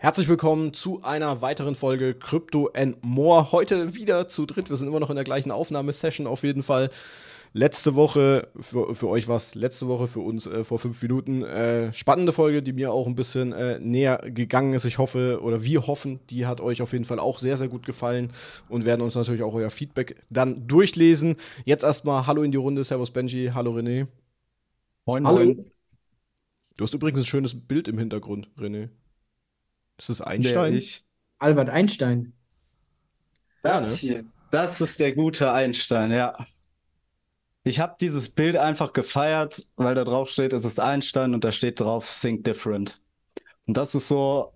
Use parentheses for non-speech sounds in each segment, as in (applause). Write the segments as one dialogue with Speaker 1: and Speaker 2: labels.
Speaker 1: Herzlich willkommen zu einer weiteren Folge Crypto and More. Heute wieder zu dritt. Wir sind immer noch in der gleichen Aufnahmesession auf jeden Fall. Letzte Woche, für, für euch es letzte Woche für uns äh, vor fünf Minuten. Äh, spannende Folge, die mir auch ein bisschen äh, näher gegangen ist. Ich hoffe, oder wir hoffen, die hat euch auf jeden Fall auch sehr, sehr gut gefallen und werden uns natürlich auch euer Feedback dann durchlesen. Jetzt erstmal Hallo in die Runde, Servus Benji, hallo René. Moin, moin. Hallo. Du hast übrigens ein schönes Bild im Hintergrund, René. Ist das Einstein? ich...
Speaker 2: Albert Einstein. das ne? hier.
Speaker 3: Das ist der gute Einstein, ja. Ich habe dieses Bild einfach gefeiert, weil da drauf steht, es ist Einstein und da steht drauf, think different. Und das ist so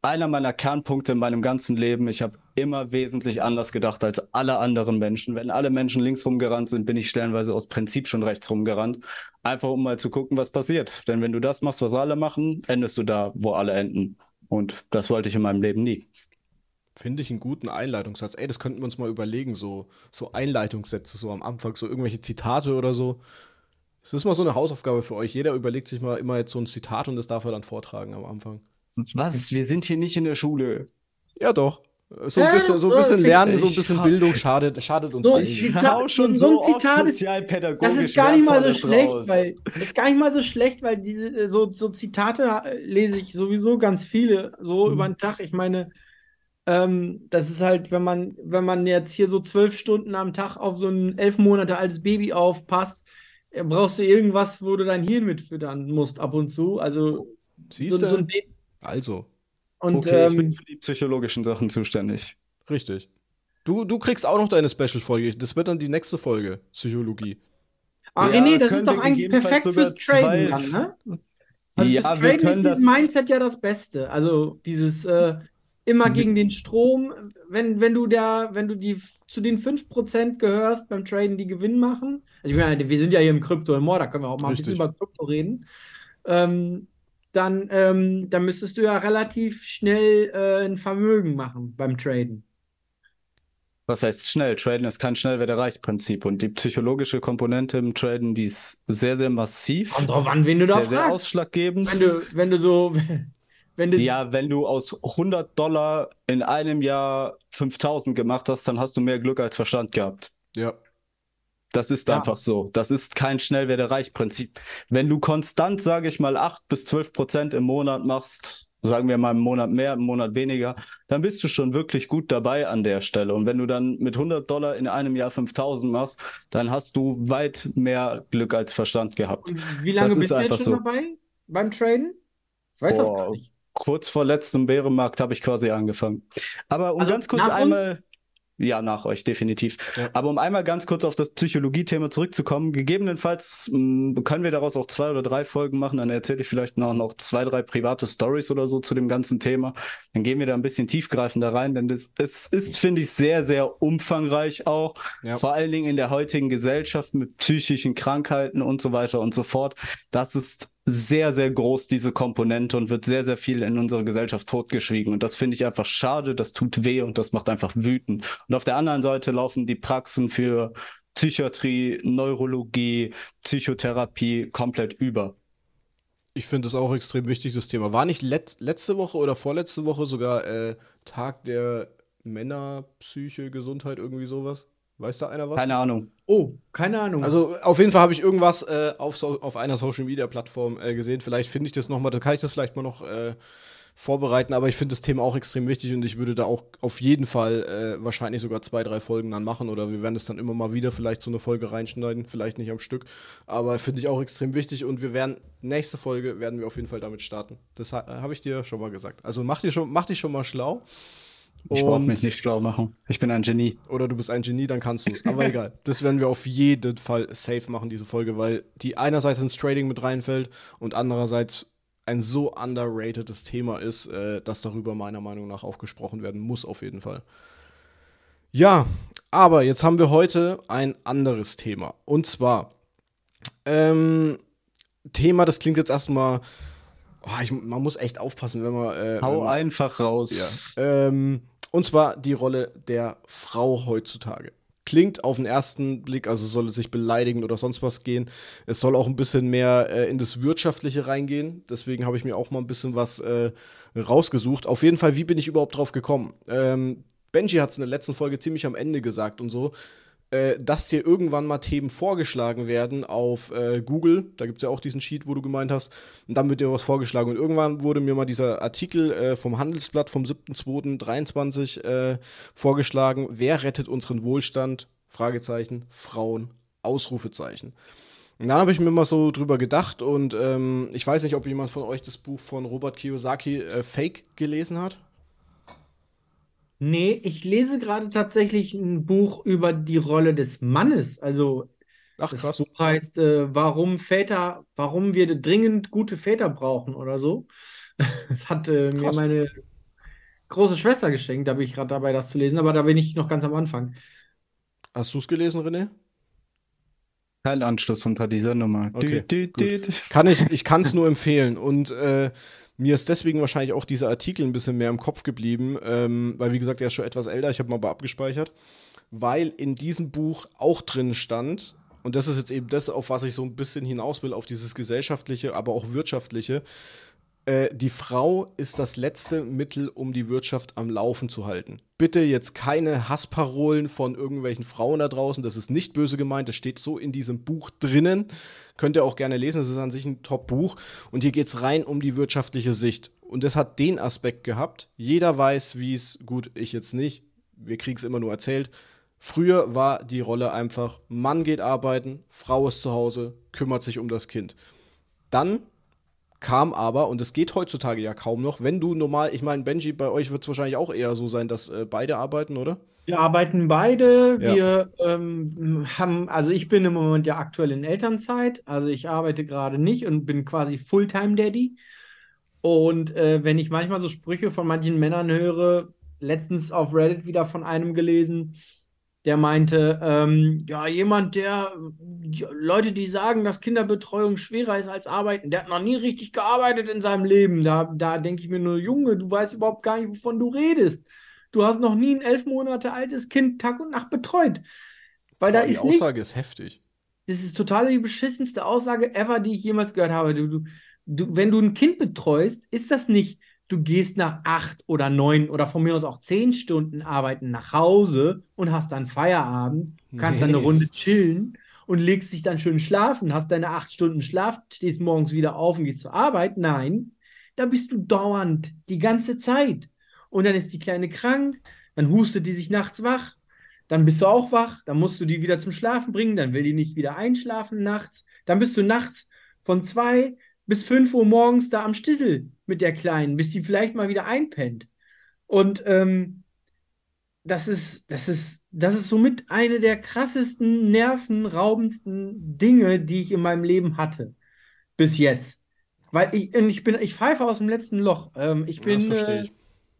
Speaker 3: einer meiner Kernpunkte in meinem ganzen Leben. Ich habe immer wesentlich anders gedacht als alle anderen Menschen. Wenn alle Menschen links rumgerannt sind, bin ich stellenweise aus Prinzip schon rechts rumgerannt. Einfach um mal zu gucken, was passiert. Denn wenn du das machst, was alle machen, endest du da, wo alle enden. Und das wollte ich in meinem Leben nie.
Speaker 1: Finde ich einen guten Einleitungssatz. Ey, das könnten wir uns mal überlegen, so, so Einleitungssätze, so am Anfang, so irgendwelche Zitate oder so. Es ist mal so eine Hausaufgabe für euch. Jeder überlegt sich mal immer jetzt so ein Zitat und das darf er dann vortragen am Anfang. Was? Wir sind hier nicht in der Schule. Ja, doch. So ein bisschen, so ein bisschen Lernen, so ein bisschen Bildung schadet, schadet uns so, allen. Ich hau schon so, ein Zitat oft sozialpädagogisch. Das ist gar nicht mal so schlecht, raus. weil
Speaker 2: ist gar nicht mal so schlecht, weil diese äh, so, so Zitate äh, lese ich sowieso ganz viele so mhm. über den Tag. Ich meine, ähm, das ist halt, wenn man wenn man jetzt hier so zwölf Stunden am Tag auf so ein elf Monate altes Baby aufpasst, äh, brauchst du irgendwas, wo du dein Hirn mitfüttern musst ab und zu. Also Siehst so, du? So
Speaker 3: also.
Speaker 1: Und, okay, ähm, ich bin ähm, für die psychologischen Sachen zuständig. Richtig. Du, du kriegst auch noch deine Special-Folge. Das wird dann die nächste Folge, Psychologie.
Speaker 2: Ah, ja, René, das ist doch eigentlich perfekt fürs Traden dann, ne? Also ja, fürs wir können ist das Mindset ja das Beste. Also dieses äh, immer gegen den Strom, wenn, wenn du da, wenn du die zu den 5% gehörst beim Traden, die Gewinn machen. Also ich meine, wir sind ja hier im Krypto-Humor, da können wir auch mal Richtig. ein bisschen über Krypto reden. Ähm, dann, ähm, dann müsstest du ja relativ schnell äh, ein Vermögen machen beim Traden.
Speaker 3: Was heißt schnell? Traden ist kein schnell der reicht Prinzip und die psychologische Komponente im Traden, die ist sehr sehr massiv. Kommt drauf an, wen du sehr, da fragst. Sehr
Speaker 2: ausschlaggebend. Wenn du wenn du so (laughs) wenn du
Speaker 3: ja, wenn du aus 100 Dollar in einem Jahr 5000 gemacht hast, dann hast du mehr Glück als Verstand gehabt. Ja. Das ist ja. einfach so. Das ist kein schnell reich Prinzip. Wenn du konstant, sage ich mal, 8 bis 12 Prozent im Monat machst, sagen wir mal im Monat mehr, im Monat weniger, dann bist du schon wirklich gut dabei an der Stelle. Und wenn du dann mit 100 Dollar in einem Jahr 5000 machst, dann hast du weit mehr Glück als Verstand gehabt. wie lange das bist du jetzt schon so. dabei
Speaker 2: beim Traden? Ich weiß Boah, das
Speaker 3: gar nicht. Kurz vor letztem Bärenmarkt habe ich quasi angefangen. Aber um also ganz kurz einmal ja nach euch, definitiv. Ja. Aber um einmal ganz kurz auf das Psychologie-Thema zurückzukommen, gegebenenfalls mh, mm, können wir daraus auch zwei oder drei Folgen machen, dann erzähle ich vielleicht noch, noch zwei, drei private Stories oder so zu dem ganzen Thema. Dann gehen wir da ein bisschen tiefgreifender rein, denn das, es ist, finde ich, sehr, sehr umfangreich auch, ja. vor allen Dingen in der heutigen Gesellschaft mit psychischen Krankheiten und so weiter und so fort. Das ist sehr, sehr groß, diese Komponente, und wird sehr, sehr viel in unserer Gesellschaft totgeschwiegen. Und das finde ich einfach schade, das tut weh und das macht einfach wütend. Und auf der anderen Seite laufen die Praxen für Psychiatrie, Neurologie, Psychotherapie
Speaker 1: komplett über. Ich finde das auch extrem wichtig, das Thema. War nicht let letzte Woche oder vorletzte Woche sogar äh, Tag der Männerpsyche, Gesundheit, irgendwie sowas? Weiß da einer was? Keine Ahnung. Oh, keine Ahnung. Also auf jeden Fall habe ich irgendwas äh, auf, so, auf einer Social-Media-Plattform äh, gesehen. Vielleicht finde ich das nochmal, da kann ich das vielleicht mal noch äh, vorbereiten. Aber ich finde das Thema auch extrem wichtig und ich würde da auch auf jeden Fall äh, wahrscheinlich sogar zwei, drei Folgen dann machen. Oder wir werden das dann immer mal wieder vielleicht so eine Folge reinschneiden, vielleicht nicht am Stück. Aber finde ich auch extrem wichtig und wir werden, nächste Folge werden wir auf jeden Fall damit starten. Das ha äh, habe ich dir schon mal gesagt. Also mach, dir schon, mach dich schon mal schlau. Ich brauche mich
Speaker 3: nicht schlau machen. Ich bin ein Genie.
Speaker 1: Oder du bist ein Genie, dann kannst du es. Aber egal. Das werden wir auf jeden Fall safe machen, diese Folge, weil die einerseits ins Trading mit reinfällt und andererseits ein so underratedes Thema ist, äh, dass darüber meiner Meinung nach auch gesprochen werden muss, auf jeden Fall. Ja, aber jetzt haben wir heute ein anderes Thema. Und zwar, ähm, Thema, das klingt jetzt erstmal, oh, ich, man muss echt aufpassen, wenn man. Äh, Hau wenn man, einfach raus. Ja. Ähm, und zwar die Rolle der Frau heutzutage. Klingt auf den ersten Blick, also soll es sich beleidigen oder sonst was gehen. Es soll auch ein bisschen mehr äh, in das Wirtschaftliche reingehen. Deswegen habe ich mir auch mal ein bisschen was äh, rausgesucht. Auf jeden Fall, wie bin ich überhaupt drauf gekommen? Ähm, Benji hat es in der letzten Folge ziemlich am Ende gesagt und so. Äh, dass dir irgendwann mal Themen vorgeschlagen werden auf äh, Google. Da gibt es ja auch diesen Sheet, wo du gemeint hast. Und dann wird dir was vorgeschlagen. Und irgendwann wurde mir mal dieser Artikel äh, vom Handelsblatt vom 7.2.23 äh, vorgeschlagen. Wer rettet unseren Wohlstand? Fragezeichen. Frauen. Ausrufezeichen. Und dann habe ich mir mal so drüber gedacht und ähm, ich weiß nicht, ob jemand von euch das Buch von Robert Kiyosaki äh, Fake
Speaker 2: gelesen hat. Nee, ich lese gerade tatsächlich ein Buch über die Rolle des Mannes. Also Ach, das krass. Buch heißt, äh, warum Väter, warum wir dringend gute Väter brauchen oder so. (laughs) Das hat äh, mir meine große Schwester geschenkt, da bin ich gerade dabei, das zu lesen, aber da bin ich noch ganz am Anfang.
Speaker 3: Hast du es gelesen, René? Teilanschluss unter dieser Nummer. Okay, du, du, dü,
Speaker 1: Kann ich, ich kann es nur empfehlen. Und äh, mir ist deswegen wahrscheinlich auch dieser Artikel ein bisschen mehr im Kopf geblieben, ähm, weil wie gesagt, er ist schon etwas älter, ich habe mal aber abgespeichert, weil in diesem Buch auch drin stand, und das ist jetzt eben das, auf was ich so ein bisschen hinaus will, auf dieses gesellschaftliche, aber auch wirtschaftliche, äh, die Frau ist das letzte Mittel, um die Wirtschaft am Laufen zu halten. Bitte jetzt keine Hassparolen von irgendwelchen Frauen da draußen, das ist nicht böse gemeint, das steht so in diesem Buch drinnen. Könnt ihr auch gerne lesen, das ist an sich ein Top-Buch. Und hier geht es rein um die wirtschaftliche Sicht. Und das hat den Aspekt gehabt. Jeder weiß, wie es, gut, ich jetzt nicht, wir kriegen es immer nur erzählt. Früher war die Rolle einfach, Mann geht arbeiten, Frau ist zu Hause, kümmert sich um das Kind. Dann kam aber, und es geht heutzutage ja kaum noch, wenn du normal, ich meine, Benji, bei euch wird es wahrscheinlich auch eher so sein, dass äh, beide arbeiten, oder?
Speaker 2: Wir arbeiten beide. Ja. Wir ähm, haben, also ich bin im Moment ja aktuell in Elternzeit, also ich arbeite gerade nicht und bin quasi Fulltime-Daddy. Und äh, wenn ich manchmal so Sprüche von manchen Männern höre, letztens auf Reddit wieder von einem gelesen, der meinte, ähm, ja, jemand, der äh, Leute, die sagen, dass Kinderbetreuung schwerer ist als arbeiten, der hat noch nie richtig gearbeitet in seinem Leben. Da, da denke ich mir nur, Junge, du weißt überhaupt gar nicht, wovon du redest. Du hast noch nie ein elf Monate altes Kind Tag und Nacht betreut. Weil Boah, da die Aussage
Speaker 1: nicht, ist heftig.
Speaker 2: Das ist total die beschissenste Aussage ever, die ich jemals gehört habe. Du, du, du, wenn du ein Kind betreust, ist das nicht du gehst nach acht oder neun oder von mir aus auch zehn Stunden arbeiten nach Hause und hast dann Feierabend, kannst nee. dann eine Runde chillen und legst dich dann schön schlafen, hast deine acht Stunden Schlaf, stehst morgens wieder auf und gehst zur Arbeit. Nein, da bist du dauernd, die ganze Zeit. Und dann ist die Kleine krank, dann hustet die sich nachts wach, dann bist du auch wach, dann musst du die wieder zum Schlafen bringen, dann will die nicht wieder einschlafen nachts, dann bist du nachts von zwei bis 5 Uhr morgens da am Stissel mit der Kleinen, bis sie vielleicht mal wieder einpennt. Und ähm, das ist, das ist, das ist somit eine der krassesten, nervenraubendsten Dinge, die ich in meinem Leben hatte. Bis jetzt. Weil ich, ich bin, ich pfeife aus dem letzten Loch. Ähm, ich bin, ich. Äh,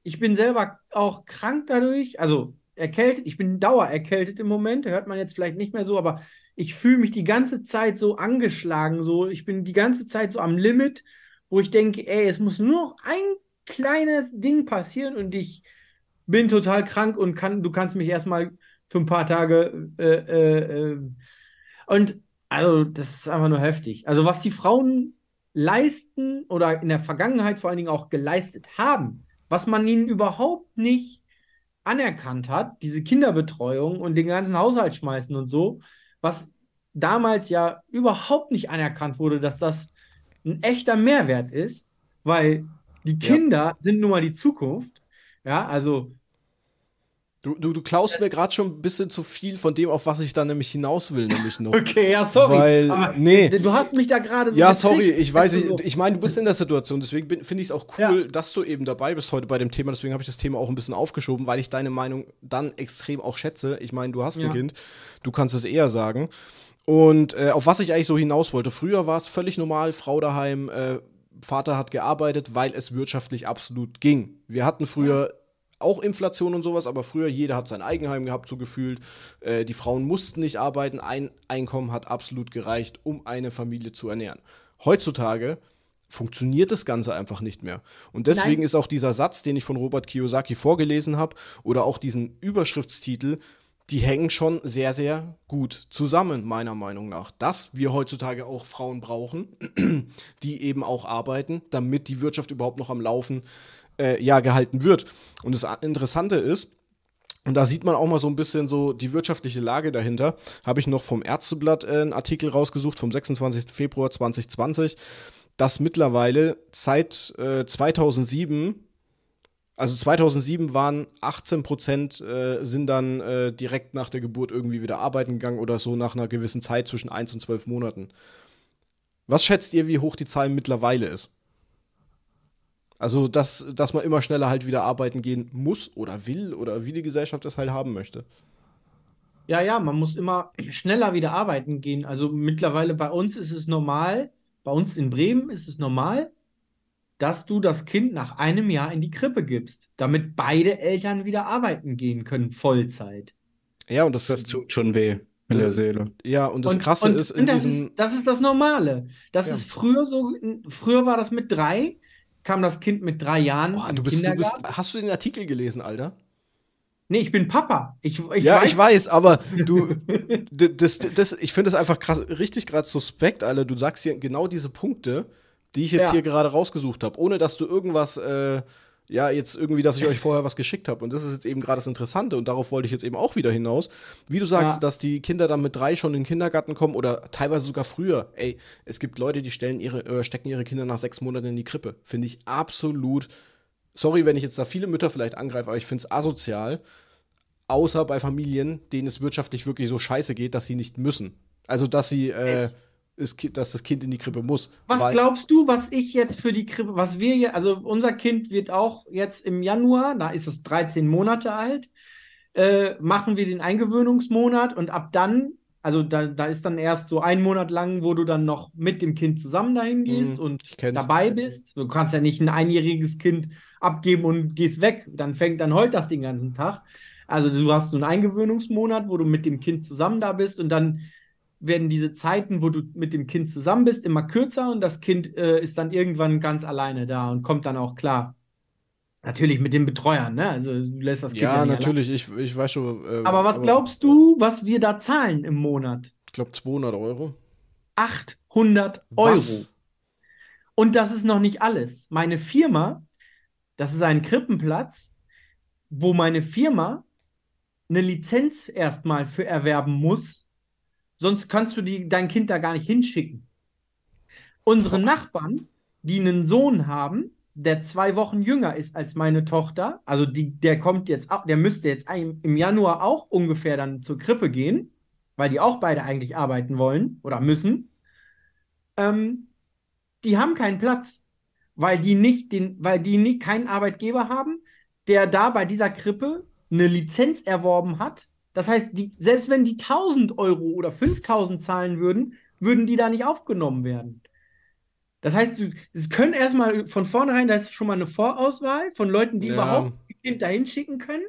Speaker 2: ich bin selber auch krank dadurch, also erkältet. Ich bin dauererkältet im Moment, hört man jetzt vielleicht nicht mehr so, aber ich fühle mich die ganze Zeit so angeschlagen, so ich bin die ganze Zeit so am Limit, wo ich denke, ey, es muss nur noch ein kleines Ding passieren und ich bin total krank und kann, du kannst mich erstmal für ein paar Tage äh, äh, äh. und also das ist einfach nur heftig. Also was die Frauen leisten oder in der Vergangenheit vor allen Dingen auch geleistet haben, was man ihnen überhaupt nicht anerkannt hat, diese Kinderbetreuung und den ganzen Haushalt schmeißen und so, was damals ja überhaupt nicht anerkannt wurde, dass das ein echter Mehrwert ist, weil die Kinder ja. sind nun mal die Zukunft. Ja, also Du, du, du klaust mir gerade schon ein bisschen
Speaker 1: zu viel von dem, auf was ich da nämlich hinaus will, nämlich noch. (laughs) Okay, ja, sorry. Weil, aber nee. Du hast
Speaker 2: mich da gerade so. Ja, sorry, ich weiß, ich,
Speaker 1: ich meine, du bist in der Situation, deswegen finde ich es auch cool, ja. dass du eben dabei bist heute bei dem Thema. Deswegen habe ich das Thema auch ein bisschen aufgeschoben, weil ich deine Meinung dann extrem auch schätze. Ich meine, du hast ja. ein Kind, du kannst es eher sagen. Und äh, auf was ich eigentlich so hinaus wollte, früher war es völlig normal, Frau daheim, äh, Vater hat gearbeitet, weil es wirtschaftlich absolut ging. Wir hatten früher auch Inflation und sowas, aber früher jeder hat sein Eigenheim gehabt, so gefühlt. Äh, die Frauen mussten nicht arbeiten, ein Einkommen hat absolut gereicht, um eine Familie zu ernähren. Heutzutage funktioniert das Ganze einfach nicht mehr. Und deswegen Nein. ist auch dieser Satz, den ich von Robert Kiyosaki vorgelesen habe, oder auch diesen Überschriftstitel, die hängen schon sehr, sehr gut zusammen, meiner Meinung nach. Dass wir heutzutage auch Frauen brauchen, (clears throat) die eben auch arbeiten, damit die Wirtschaft überhaupt noch am Laufen äh, ja gehalten wird. Und das Interessante ist, und da sieht man auch mal so ein bisschen so die wirtschaftliche Lage dahinter. Habe ich noch vom Ärzteblatt äh, einen Artikel rausgesucht vom 26. Februar 2020, dass mittlerweile seit äh, 2007 also 2007 waren 18 Prozent äh, sind dann äh, direkt nach der Geburt irgendwie wieder arbeiten gegangen oder so nach einer gewissen Zeit zwischen 1 und 12 Monaten. Was schätzt ihr, wie hoch die Zahl mittlerweile ist? Also, dass, dass man immer schneller halt wieder arbeiten gehen muss oder will oder wie die Gesellschaft das halt haben möchte.
Speaker 2: Ja, ja, man muss immer (clears throat) schneller wieder arbeiten gehen. Also mittlerweile bei uns ist es normal, bei uns in Bremen ist es normal, dass du das Kind nach einem Jahr in die Krippe gibst, damit beide Eltern wieder arbeiten gehen können, Vollzeit. Ja,
Speaker 1: und das, das tut schon weh in der Seele.
Speaker 2: Ja, und das und, Krasse und, ist, in und das, diesem ist, das ist das Normale. Das ja. ist früher so, früher war das mit drei, kam das Kind mit drei Jahren. Boah, du bist, du bist, hast du den Artikel gelesen, Alter? Nee, ich bin Papa. Ich, ich ja, weiß. ich weiß,
Speaker 1: aber du, (laughs) das, das, ich finde das einfach krass, richtig gerade suspekt, Alter. Du sagst hier genau diese Punkte, die ich jetzt ja. hier gerade rausgesucht habe, ohne dass du irgendwas äh, ja, jetzt irgendwie, dass ich euch vorher was geschickt habe. Und das ist jetzt eben gerade das Interessante. Und darauf wollte ich jetzt eben auch wieder hinaus. Wie du sagst, ja. dass die Kinder dann mit drei schon in den Kindergarten kommen oder teilweise sogar früher. Ey, es gibt Leute, die stellen ihre, oder stecken ihre Kinder nach sechs Monaten in die Krippe. Finde ich absolut. Sorry, wenn ich jetzt da viele Mütter vielleicht angreife, aber ich finde es asozial. Außer bei Familien, denen es wirtschaftlich wirklich so scheiße geht, dass sie nicht müssen. Also, dass sie. Äh, es ist, dass das Kind in die Krippe muss. Was glaubst
Speaker 2: du, was ich jetzt für die Krippe, was wir hier, also unser Kind wird auch jetzt im Januar, da ist es 13 Monate alt, äh, machen wir den Eingewöhnungsmonat und ab dann, also da, da ist dann erst so ein Monat lang, wo du dann noch mit dem Kind zusammen dahin gehst mhm, und dabei bist. Du kannst ja nicht ein einjähriges Kind abgeben und gehst weg, dann fängt dann heult das den ganzen Tag. Also du hast so einen Eingewöhnungsmonat, wo du mit dem Kind zusammen da bist und dann werden diese Zeiten, wo du mit dem Kind zusammen bist, immer kürzer und das Kind äh, ist dann irgendwann ganz alleine da und kommt dann auch klar. Natürlich mit den Betreuern, ne? Also du lässt das Kind. Ja, ja natürlich, ich, ich weiß schon. Äh, aber was aber glaubst du, was wir da zahlen im Monat? Ich glaube 200 Euro. 800 Euro. Was? Und das ist noch nicht alles. Meine Firma, das ist ein Krippenplatz, wo meine Firma eine Lizenz erstmal für erwerben muss, Sonst kannst du die, dein Kind da gar nicht hinschicken. Unsere Nachbarn, die einen Sohn haben, der zwei Wochen jünger ist als meine Tochter, also die, der kommt jetzt ab, der müsste jetzt im Januar auch ungefähr dann zur Krippe gehen, weil die auch beide eigentlich arbeiten wollen oder müssen. Ähm, die haben keinen Platz, weil die nicht den, weil die nicht keinen Arbeitgeber haben, der da bei dieser Krippe eine Lizenz erworben hat, das heißt, die, selbst wenn die 1000 Euro oder 5000 zahlen würden, würden die da nicht aufgenommen werden. Das heißt, es können erstmal von vornherein, da ist schon mal eine Vorauswahl von Leuten, die ja. überhaupt ein Kind dahin schicken können.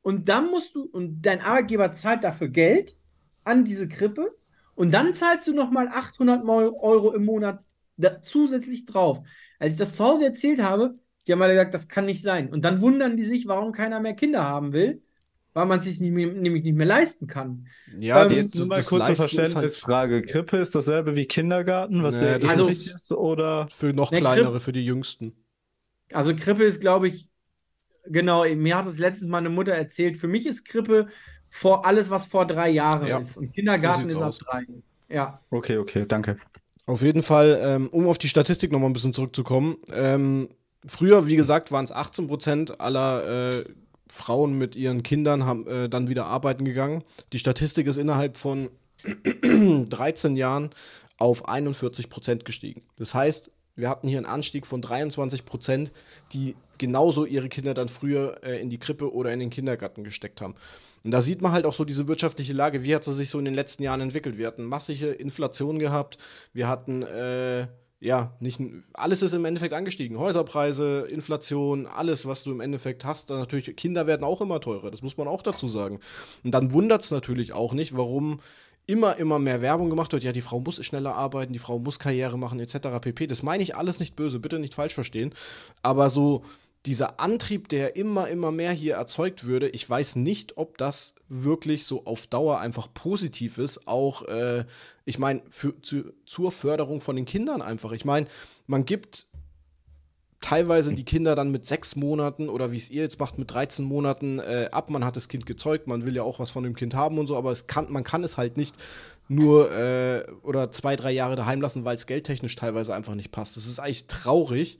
Speaker 2: Und dann musst du, und dein Arbeitgeber zahlt dafür Geld an diese Krippe. Und dann zahlst du nochmal 800 Euro im Monat da, zusätzlich drauf. Als ich das zu Hause erzählt habe, die haben alle gesagt, das kann nicht sein. Und dann wundern die sich, warum keiner mehr Kinder haben will, weil man sich nämlich nicht mehr leisten kann. Ja, ähm, jetzt nur mal kurze Verständnisfrage.
Speaker 3: Halt... Krippe ist dasselbe wie Kindergarten,
Speaker 1: was nee, sehr ähnlich also, ist,
Speaker 2: oder? Für noch ne, kleinere, Krippe, für die Jüngsten. Also Krippe ist, glaube ich, genau, mir hat es letztens meine Mutter erzählt, für mich ist Krippe vor alles, was vor drei Jahren ja. ist. Und Kindergarten so ist aus. ab drei. Ja.
Speaker 3: Okay, okay, danke.
Speaker 1: Auf jeden Fall, ähm, um auf die Statistik nochmal ein bisschen zurückzukommen, ähm, Früher, wie gesagt, waren es 18 Prozent aller äh, Frauen mit ihren Kindern haben äh, dann wieder arbeiten gegangen. Die Statistik ist innerhalb von 13 (clears throat) Jahren auf 41 Prozent gestiegen. Das heißt, wir hatten hier einen Anstieg von 23 Prozent, die genauso ihre Kinder dann früher äh, in die Krippe oder in den Kindergarten gesteckt haben. Und da sieht man halt auch so diese wirtschaftliche Lage, wie hat sie sich so in den letzten Jahren entwickelt. Wir hatten massige Inflation gehabt, wir hatten äh, ja, nicht, alles ist im Endeffekt angestiegen. Häuserpreise, Inflation, alles, was du im Endeffekt hast. Dann natürlich, Kinder werden auch immer teurer, das muss man auch dazu sagen. Und dann wundert es natürlich auch nicht, warum immer, immer mehr Werbung gemacht wird. Ja, die Frau muss schneller arbeiten, die Frau muss Karriere machen, etc. pp. Das meine ich alles nicht böse, bitte nicht falsch verstehen. Aber so dieser Antrieb, der immer, immer mehr hier erzeugt würde, ich weiß nicht, ob das wirklich so auf Dauer einfach positiv ist. Auch, äh, ich meine, zu, zur Förderung von den Kindern einfach. Ich meine, man gibt teilweise die Kinder dann mit sechs Monaten oder wie es ihr jetzt macht, mit 13 Monaten äh, ab. Man hat das Kind gezeugt, man will ja auch was von dem Kind haben und so, aber es kann, man kann es halt nicht nur äh, oder zwei, drei Jahre daheim lassen, weil es geldtechnisch teilweise einfach nicht passt. Das ist eigentlich traurig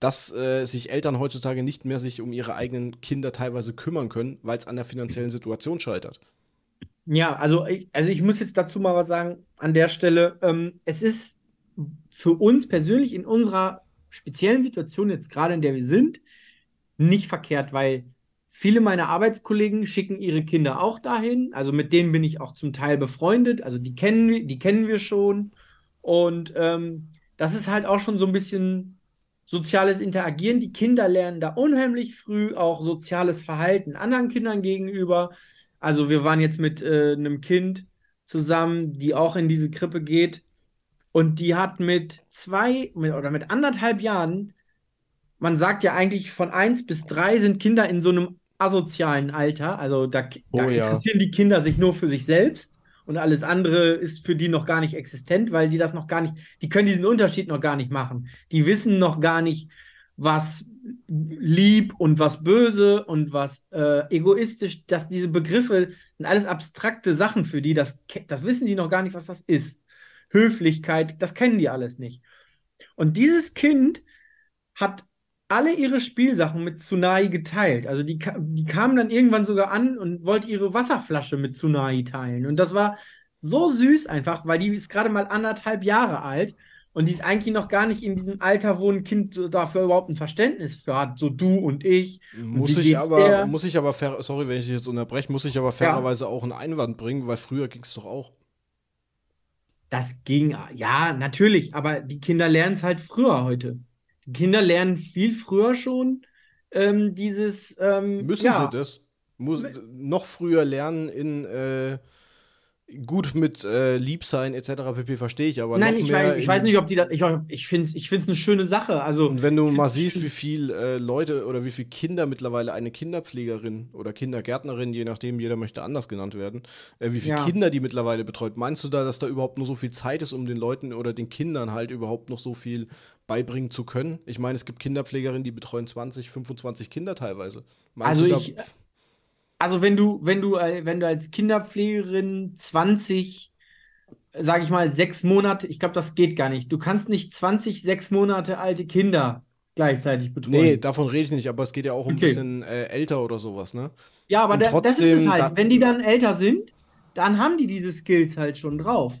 Speaker 1: dass äh, sich Eltern heutzutage nicht mehr sich um ihre eigenen Kinder teilweise kümmern können, weil es an der finanziellen Situation scheitert.
Speaker 2: Ja, also ich, also ich muss jetzt dazu mal was sagen an der Stelle. Ähm, es ist für uns persönlich in unserer speziellen Situation jetzt gerade, in der wir sind, nicht verkehrt, weil viele meiner Arbeitskollegen schicken ihre Kinder auch dahin. Also mit denen bin ich auch zum Teil befreundet. Also die kennen, die kennen wir schon. Und ähm, das ist halt auch schon so ein bisschen soziales Interagieren. Die Kinder lernen da unheimlich früh auch soziales Verhalten anderen Kindern gegenüber. Also wir waren jetzt mit äh, einem Kind zusammen, die auch in diese Krippe geht und die hat mit zwei mit, oder mit anderthalb Jahren, man sagt ja eigentlich von eins bis drei sind Kinder in so einem asozialen Alter. Also da, da oh, interessieren die Kinder sich nur für sich selbst und alles andere ist für die noch gar nicht existent, weil die das noch gar nicht, die können diesen Unterschied noch gar nicht machen. Die wissen noch gar nicht, was lieb und was böse und was äh, egoistisch, dass diese Begriffe sind alles abstrakte Sachen für die, das, das wissen die noch gar nicht, was das ist. Höflichkeit, das kennen die alles nicht. Und dieses Kind hat alle ihre Spielsachen mit Tsunai geteilt. Also die, die kamen dann irgendwann sogar an und wollte ihre Wasserflasche mit Tsunai teilen. Und das war so süß einfach, weil die ist gerade mal anderthalb Jahre alt und die ist eigentlich noch gar nicht in diesem Alter, wo ein Kind dafür überhaupt ein Verständnis für hat, so du und ich. Muss und ich aber, der? muss
Speaker 1: ich aber, sorry, wenn ich jetzt unterbreche, muss ich aber fairerweise ja. auch
Speaker 2: einen Einwand bringen, weil früher ging es doch auch. Das ging, ja, natürlich, aber die Kinder lernen es halt früher heute. Kinder lernen viel früher schon ähm, dieses. Ähm, Müssen ja, sie das? Muss, noch früher lernen in.
Speaker 1: Äh gut mit äh, Liebsein etc. pp. verstehe ich, aber Nein, noch ich, mehr weiß, ich weiß nicht, ob
Speaker 2: die das. Ich, ich finde es ich eine schöne Sache. Also, und wenn du mal
Speaker 1: siehst, wie viele äh, Leute oder wie viele Kinder mittlerweile eine Kinderpflegerin oder Kindergärtnerin, je nachdem, jeder möchte anders genannt werden, äh, wie viele ja. Kinder die mittlerweile betreut, meinst du da, dass da überhaupt nur so viel Zeit ist, um den Leuten oder den Kindern halt überhaupt noch so viel beibringen zu können? Ich meine, es gibt Kinderpflegerinnen, die betreuen 20,
Speaker 2: 25 Kinder teilweise. Meinst also du da, ich, äh, also wenn du, wenn du, äh, wenn du als Kinderpflegerin 20, sage ich mal, sechs Monate, ich glaube, das geht gar nicht. Du kannst nicht 20, sechs Monate alte Kinder gleichzeitig betreuen. Nee, davon rede ich
Speaker 1: nicht, aber es geht ja auch um okay. ein bisschen äh, älter oder sowas, ne? Ja, aber da, trotzdem, das ist es halt. Da
Speaker 2: wenn die dann älter sind, dann haben die diese Skills halt schon drauf.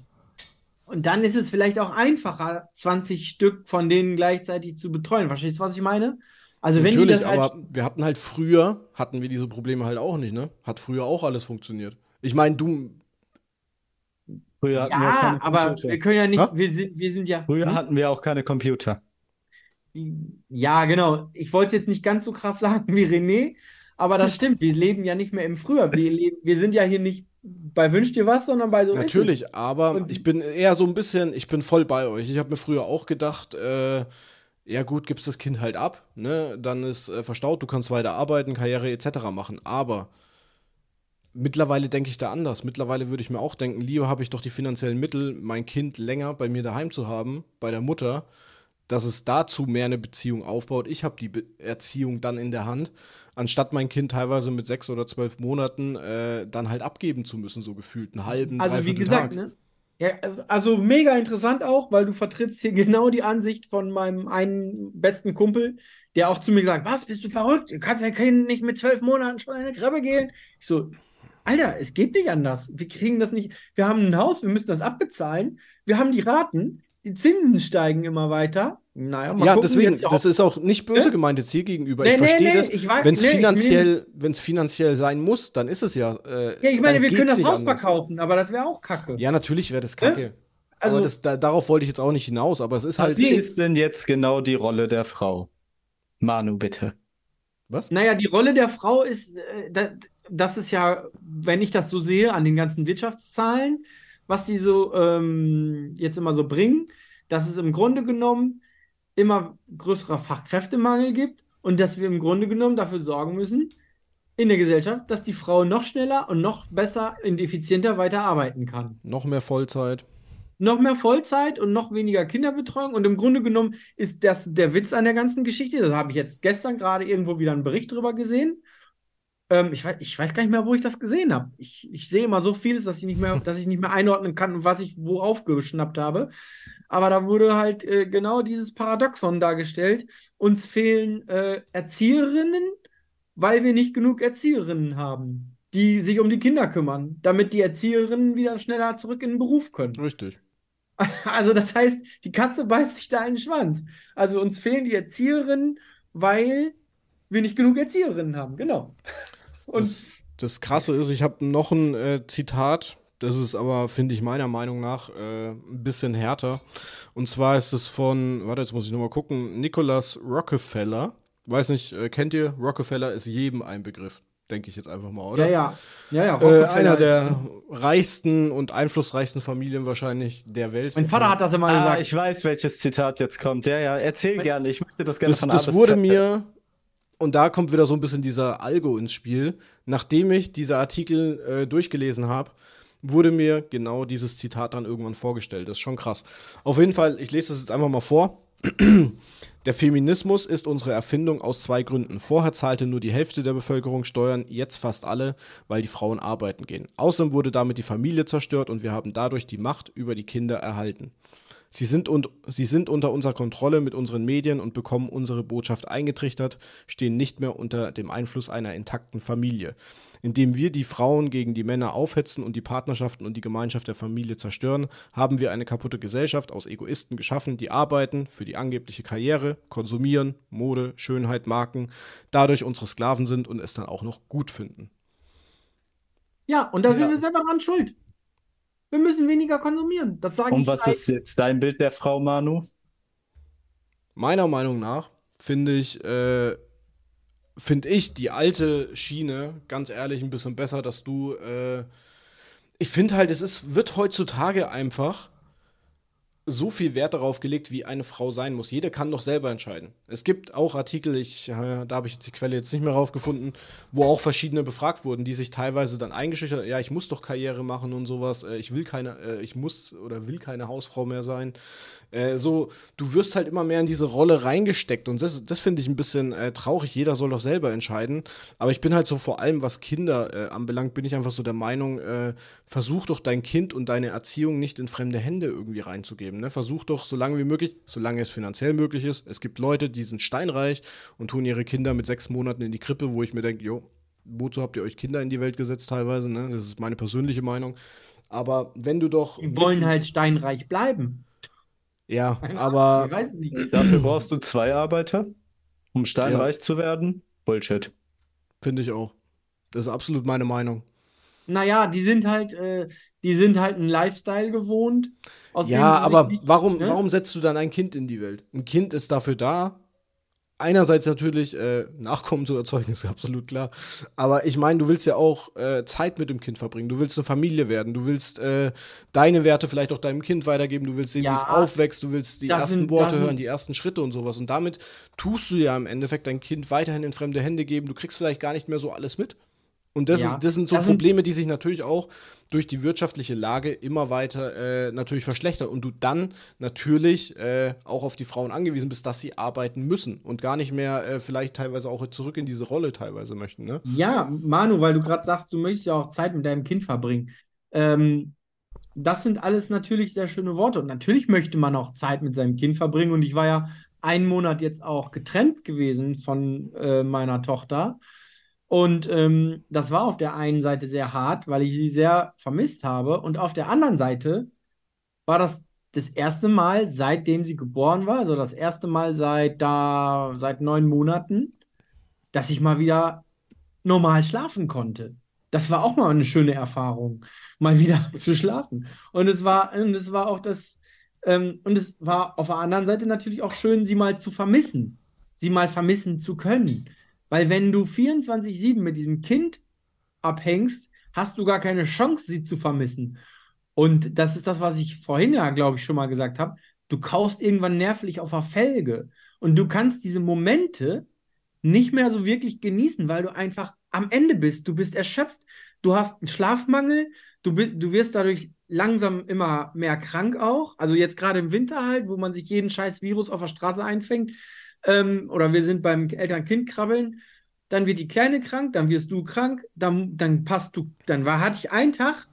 Speaker 2: Und dann ist es vielleicht auch einfacher, 20 Stück von denen gleichzeitig zu betreuen. Verstehst du, was ich meine? Also Natürlich, die das aber halt
Speaker 1: wir hatten halt früher, hatten wir diese Probleme halt auch nicht, ne? Hat früher auch alles funktioniert.
Speaker 2: Ich meine, du. Früher hatten ja, wir keine Computer. aber wir können ja nicht, wir sind, wir sind ja. Früher hm? hatten wir auch keine Computer. Ja, genau. Ich wollte es jetzt nicht ganz so krass (laughs) sagen wie René, aber das stimmt. wir leben ja nicht mehr im Früher. Wir, leben, wir sind ja hier nicht bei Wünsch dir was, sondern bei so. Natürlich,
Speaker 1: aber Und ich bin eher so ein bisschen, ich bin voll bei euch. Ich habe mir früher auch gedacht, äh, ja gut, gibst das Kind halt ab, ne? Dann ist äh, verstaut, du kannst weiter arbeiten, Karriere etc. machen. Aber mittlerweile denke ich da anders. Mittlerweile würde ich mir auch denken, lieber habe ich doch die finanziellen Mittel, mein Kind länger bei mir daheim zu haben, bei der Mutter, dass es dazu mehr eine Beziehung aufbaut. Ich habe die Be Erziehung dann in der Hand, anstatt mein Kind teilweise mit sechs oder zwölf Monaten äh, dann halt abgeben zu müssen, so gefühlt einen halben, also dreiviertel wie gesagt, Tag. Ne?
Speaker 2: Ja, also mega interessant auch, weil du vertrittst hier (laughs) genau die Ansicht von meinem einen besten Kumpel, der auch zu mir gesagt, was, bist du verrückt? Du kannst dein Kind nicht mit zwölf Monaten schon in eine Krabbe gehen. Ich so, Alter, es geht nicht anders. Wir kriegen das nicht. Wir haben ein Haus, wir müssen das abbezahlen. Wir haben die Raten die Zinsen steigen immer weiter. Naja, mal ja, gucken, deswegen, das
Speaker 1: ist auch nicht böse gemeint jetzt hier gegenüber. Nee, ich verstehe nee, das. Wenn es finanziell, finanziell sein muss, dann ist es ja. Äh, ja, ich meine, wir können das Haus verkaufen, aber das wäre auch kacke. Ja, natürlich wäre das kacke. Also, aber das, da, darauf wollte ich jetzt auch nicht hinaus, aber es ist halt. Wie ist
Speaker 3: denn jetzt genau die Rolle der Frau? Manu, bitte.
Speaker 2: Was? Naja, die Rolle der Frau ist, äh, das, das ist ja, wenn ich das so sehe, an den ganzen Wirtschaftszahlen, was sie so ähm, jetzt immer so bringen, dass es im Grunde genommen immer größerer Fachkräftemangel gibt und dass wir im Grunde genommen dafür sorgen müssen in der Gesellschaft, dass die Frau noch schneller und noch besser und effizienter weiterarbeiten kann. Noch mehr Vollzeit. Noch mehr Vollzeit und noch weniger Kinderbetreuung. Und im Grunde genommen ist das der Witz an der ganzen Geschichte. Da habe ich jetzt gestern gerade irgendwo wieder einen Bericht drüber gesehen. Ähm, ich, weiß, ich weiß gar nicht mehr, wo ich das gesehen habe. Ich, ich sehe immer so vieles, dass ich nicht mehr, dass ich nicht mehr einordnen kann, was ich wo aufgeschnappt habe. Aber da wurde halt äh, genau dieses Paradoxon dargestellt. Uns fehlen äh, Erzieherinnen, weil wir nicht genug Erzieherinnen haben, die sich um die Kinder kümmern, damit die Erzieherinnen wieder schneller zurück in den Beruf können. Richtig. (laughs) Also das heißt, die Katze beißt sich da einen Schwanz. Also uns fehlen die Erzieherinnen, weil wir nicht genug Erzieherinnen haben. Genau. (laughs) Und das,
Speaker 1: das Krasse ist, ich habe noch ein äh, Zitat, das ist aber, finde ich, meiner Meinung nach äh, ein bisschen härter. Und zwar ist es von, warte, jetzt muss ich nochmal gucken, Nicholas Rockefeller. Weiß nicht, äh, kennt ihr? Rockefeller ist jedem ein Begriff, denke ich jetzt einfach mal, oder? Ja, ja. ja, ja äh, einer der reichsten und einflussreichsten Familien wahrscheinlich der Welt. Mein Vater hat das immer ah, gesagt. Ich weiß, welches Zitat jetzt kommt. Ja, ja, erzähl mein, gerne. Ich möchte das gerne das, von Das wurde Z mir und da kommt wieder so ein bisschen dieser Algo ins Spiel. Nachdem ich diese Artikel äh, durchgelesen habe, wurde mir genau dieses Zitat dann irgendwann vorgestellt. Das ist schon krass. Auf jeden Fall, ich lese das jetzt einfach mal vor. (clears throat) Der Feminismus ist unsere Erfindung aus zwei Gründen. Vorher zahlte nur die Hälfte der Bevölkerung Steuern, jetzt fast alle, weil die Frauen arbeiten gehen. Außerdem wurde damit die Familie zerstört und wir haben dadurch die Macht über die Kinder erhalten. Sie sind, und, sie sind unter unserer Kontrolle mit unseren Medien und bekommen unsere Botschaft eingetrichtert, stehen nicht mehr unter dem Einfluss einer intakten Familie. Indem wir die Frauen gegen die Männer aufhetzen und die Partnerschaften und die Gemeinschaft der Familie zerstören, haben wir eine kaputte Gesellschaft aus Egoisten geschaffen, die arbeiten für die angebliche Karriere, konsumieren, Mode, Schönheit, Marken, dadurch unsere Sklaven sind und es dann auch noch gut finden.
Speaker 2: Ja, und da ja. sind wir selber dran schuld. Wir müssen weniger konsumieren. Das sage ich. Und was halt. ist
Speaker 1: jetzt dein Bild der Frau, Manu? Meiner Meinung nach finde ich, äh, finde ich die alte Schiene, ganz ehrlich, ein bisschen besser, dass du, äh, ich finde halt, es ist, wird heutzutage einfach so viel Wert darauf gelegt, wie eine Frau sein muss. Jeder kann doch selber entscheiden. Es gibt auch Artikel, ich, äh, da habe ich jetzt die Quelle jetzt nicht mehr raufgefunden, wo auch verschiedene befragt wurden, die sich teilweise dann eingeschüchtert, haben, ja, ich muss doch Karriere machen und sowas, äh, ich will keine, äh, ich muss oder will keine Hausfrau mehr sein, äh, so, du wirst halt immer mehr in diese Rolle reingesteckt und das, das finde ich ein bisschen äh, traurig. Jeder soll doch selber entscheiden. Aber ich bin halt so vor allem, was Kinder äh, anbelangt, bin ich einfach so der Meinung, äh, versuch doch dein Kind und deine Erziehung nicht in fremde Hände irgendwie reinzugeben. Ne? Versuch doch so lange wie möglich, solange es finanziell möglich ist. Es gibt Leute, die sind steinreich und tun ihre Kinder mit sechs Monaten in die Krippe, wo ich mir denke, jo, wozu habt ihr euch Kinder in die Welt gesetzt teilweise? Ne? Das ist meine persönliche Meinung. Aber wenn du doch. Die wollen halt steinreich bleiben. Ja, aber. Dafür brauchst du zwei Arbeiter, um steinreich ja. zu werden. Bullshit. Finde ich auch. Das ist absolut meine Meinung.
Speaker 2: Naja, die sind halt, äh, die sind halt einen Lifestyle gewohnt. ja, aber nicht, warum, ne? warum
Speaker 1: setzt du dann ein Kind in die Welt? Ein Kind ist dafür da, einerseits natürlich äh, Nachkommen zu erzeugen, (laughs) ist absolut klar. Aber ich meine, du willst ja auch äh, Zeit mit dem Kind verbringen. Du willst eine Familie werden. Du willst äh, deine Werte vielleicht auch deinem Kind weitergeben. Du willst sehen, ja, wie es aufwächst. Du willst die ersten sind, Worte hören, die ersten Schritte und sowas. Und damit tust du ja im Endeffekt dein Kind weiterhin in fremde Hände geben. Du kriegst vielleicht gar nicht mehr so alles mit. Und das, ja. ist, das sind so das Probleme, die sich natürlich auch durch die wirtschaftliche Lage immer weiter äh, natürlich verschlechtert und du dann natürlich äh, auch auf die Frauen angewiesen bist, dass sie arbeiten müssen und gar nicht mehr äh, vielleicht teilweise auch
Speaker 2: zurück in diese Rolle teilweise möchten. Ne? Ja, Manu, weil du gerade sagst, du möchtest ja auch Zeit mit deinem Kind verbringen. Ähm, das sind alles natürlich sehr schöne Worte und natürlich möchte man auch Zeit mit seinem Kind verbringen und ich war ja einen Monat jetzt auch getrennt gewesen von äh, meiner Tochter und ähm, das war auf der einen Seite sehr hart, weil ich sie sehr vermisst habe. Und auf der anderen Seite war das das erste Mal, seitdem sie geboren war, also das erste Mal seit da, seit neun Monaten, dass ich mal wieder normal schlafen konnte. Das war auch mal eine schöne Erfahrung, mal wieder (laughs) zu schlafen. Und es war, und es war auch das, ähm, und es war auf der anderen Seite natürlich auch schön, sie mal zu vermissen, sie mal vermissen zu können. Weil wenn du 24-7 mit diesem Kind abhängst, hast du gar keine Chance, sie zu vermissen. Und das ist das, was ich vorhin ja, glaube ich, schon mal gesagt habe. Du kaust irgendwann nervlich auf der Felge. Und du kannst diese Momente nicht mehr so wirklich genießen, weil du einfach am Ende bist. Du bist erschöpft, du hast einen Schlafmangel, du, du wirst dadurch langsam immer mehr krank auch. Also jetzt gerade im Winter halt, wo man sich jeden scheiß Virus auf der Straße einfängt, ähm, oder wir sind beim Eltern-Kind-Krabbeln, dann wird die Kleine krank, dann wirst du krank, dann, dann passt du, dann war, hatte ich einen Tag,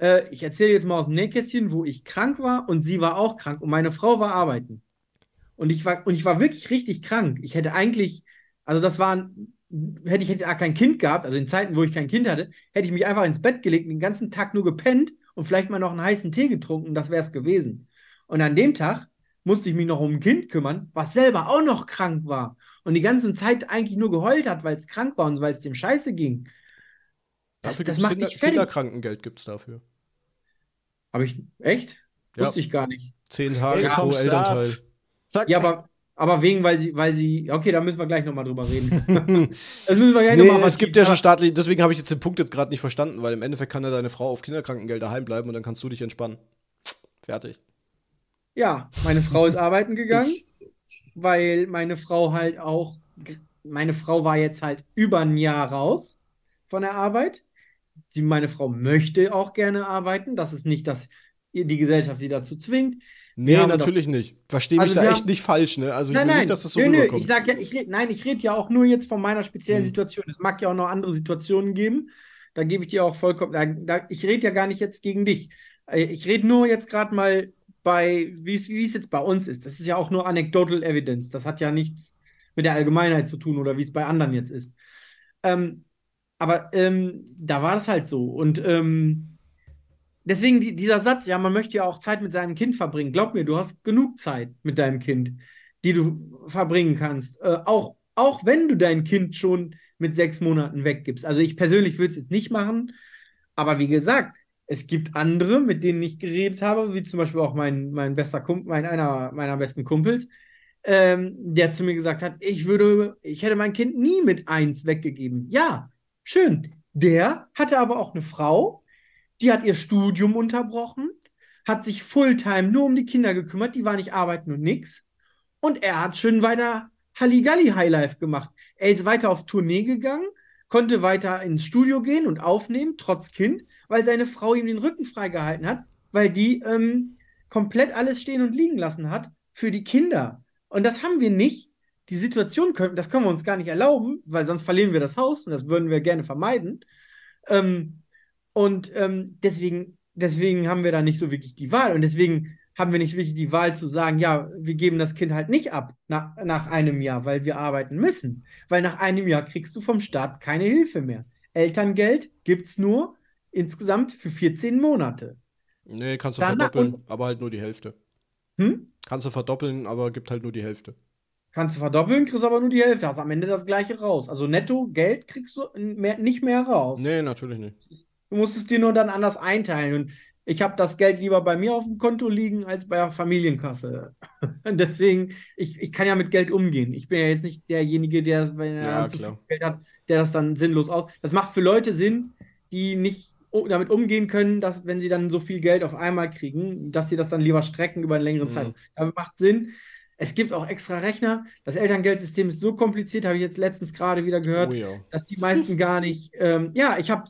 Speaker 2: äh, ich erzähle jetzt mal aus dem Nähkästchen, wo ich krank war und sie war auch krank und meine Frau war arbeiten. Und ich war, und ich war wirklich richtig krank. Ich hätte eigentlich, also das war, hätte ich jetzt auch kein Kind gehabt, also in Zeiten, wo ich kein Kind hatte, hätte ich mich einfach ins Bett gelegt den ganzen Tag nur gepennt und vielleicht mal noch einen heißen Tee getrunken, das wäre es gewesen. Und an dem Tag musste ich mich noch um ein Kind kümmern, was selber auch noch krank war und die ganze Zeit eigentlich nur geheult hat, weil es krank war und weil es dem Scheiße ging. Das, das macht Kinder, dich fertig. Kinderkrankengeld gibt es
Speaker 1: dafür. Habe ich echt? Ja. Wusste ich gar nicht. Zehn Tage ja, pro Elternteil.
Speaker 2: Zack. Ja, aber, aber wegen, weil sie, weil sie, okay, da müssen wir gleich nochmal drüber reden.
Speaker 1: (laughs) das müssen wir gleich nee, nochmal. Es gibt ja schon staatlich, deswegen habe ich jetzt den Punkt jetzt gerade nicht verstanden, weil im Endeffekt kann ja deine Frau auf Kinderkrankengeld daheim bleiben und dann kannst du dich entspannen. Fertig.
Speaker 2: Ja, meine Frau ist (laughs) arbeiten gegangen, weil meine Frau halt auch, meine Frau war jetzt halt über ein Jahr raus von der Arbeit. Die, meine Frau möchte auch gerne arbeiten. Das ist nicht, dass die Gesellschaft sie dazu zwingt. Nee, natürlich das, nicht. Verstehe also mich da echt haben, nicht falsch, ne? Also nein, nein, nicht, dass das so nö, rüberkommt. Ich sag ja, ich red, nein, ich rede ja auch nur jetzt von meiner speziellen hm. Situation. Es mag ja auch noch andere Situationen geben. Da gebe ich dir auch vollkommen. Da, da, ich rede ja gar nicht jetzt gegen dich. Äh, ich rede nur jetzt gerade mal bei, wie es jetzt bei uns ist, das ist ja auch nur anecdotal evidence. Das hat ja nichts mit der Allgemeinheit zu tun oder wie es bei anderen jetzt ist. Ähm, aber ähm, da war das halt so. Und ähm, deswegen die, dieser Satz, ja, man möchte ja auch Zeit mit seinem Kind verbringen. Glaub mir, du hast genug Zeit mit deinem Kind, die du verbringen kannst. Äh, auch, auch wenn du dein Kind schon mit sechs Monaten weggibst. Also ich persönlich würde es jetzt nicht machen. Aber wie gesagt, es gibt andere, mit denen ich geredet habe, wie zum Beispiel auch mein, mein bester Kumpel, mein, einer meiner besten Kumpels, ähm, der zu mir gesagt hat, ich würde, ich hätte mein Kind nie mit eins weggegeben. Ja, schön. Der hatte aber auch eine Frau, die hat ihr Studium unterbrochen, hat sich Fulltime nur um die Kinder gekümmert, die war nicht arbeiten und nix. Und er hat schön weiter Halligalli Highlife gemacht. Er ist weiter auf Tournee gegangen, konnte weiter ins Studio gehen und aufnehmen, trotz Kind weil seine Frau ihm den Rücken freigehalten hat, weil die ähm, komplett alles stehen und liegen lassen hat für die Kinder. Und das haben wir nicht. Die Situation können, das können wir uns gar nicht erlauben, weil sonst verlieren wir das Haus und das würden wir gerne vermeiden. Ähm, und ähm, deswegen, deswegen haben wir da nicht so wirklich die Wahl. Und deswegen haben wir nicht wirklich die Wahl zu sagen, ja, wir geben das Kind halt nicht ab nach, nach einem Jahr, weil wir arbeiten müssen. Weil nach einem Jahr kriegst du vom Staat keine Hilfe mehr. Elterngeld gibt es nur, Insgesamt für 14 Monate.
Speaker 1: Nee, kannst du Danach verdoppeln, aber halt nur die Hälfte. Hm? Kannst du verdoppeln, aber gibt halt nur die Hälfte.
Speaker 2: Kannst du verdoppeln, kriegst aber nur die Hälfte, hast am Ende das gleiche raus. Also netto Geld kriegst du mehr, nicht mehr raus. Nee, natürlich nicht. Du musst es dir nur dann anders einteilen. Und ich habe das Geld lieber bei mir auf dem Konto liegen als bei der Familienkasse. (laughs) Deswegen, ich, ich kann ja mit Geld umgehen. Ich bin ja jetzt nicht derjenige, der, wenn er ja, zu viel Geld hat, der das dann sinnlos aus. Das macht für Leute Sinn, die nicht damit umgehen können, dass wenn sie dann so viel Geld auf einmal kriegen, dass sie das dann lieber strecken über einen längeren mhm. Zeitraum. Da macht Sinn. Es gibt auch extra Rechner. Das Elterngeldsystem ist so kompliziert, habe ich jetzt letztens gerade wieder gehört, oh ja. dass die meisten gar nicht. Ähm, ja, ich habe,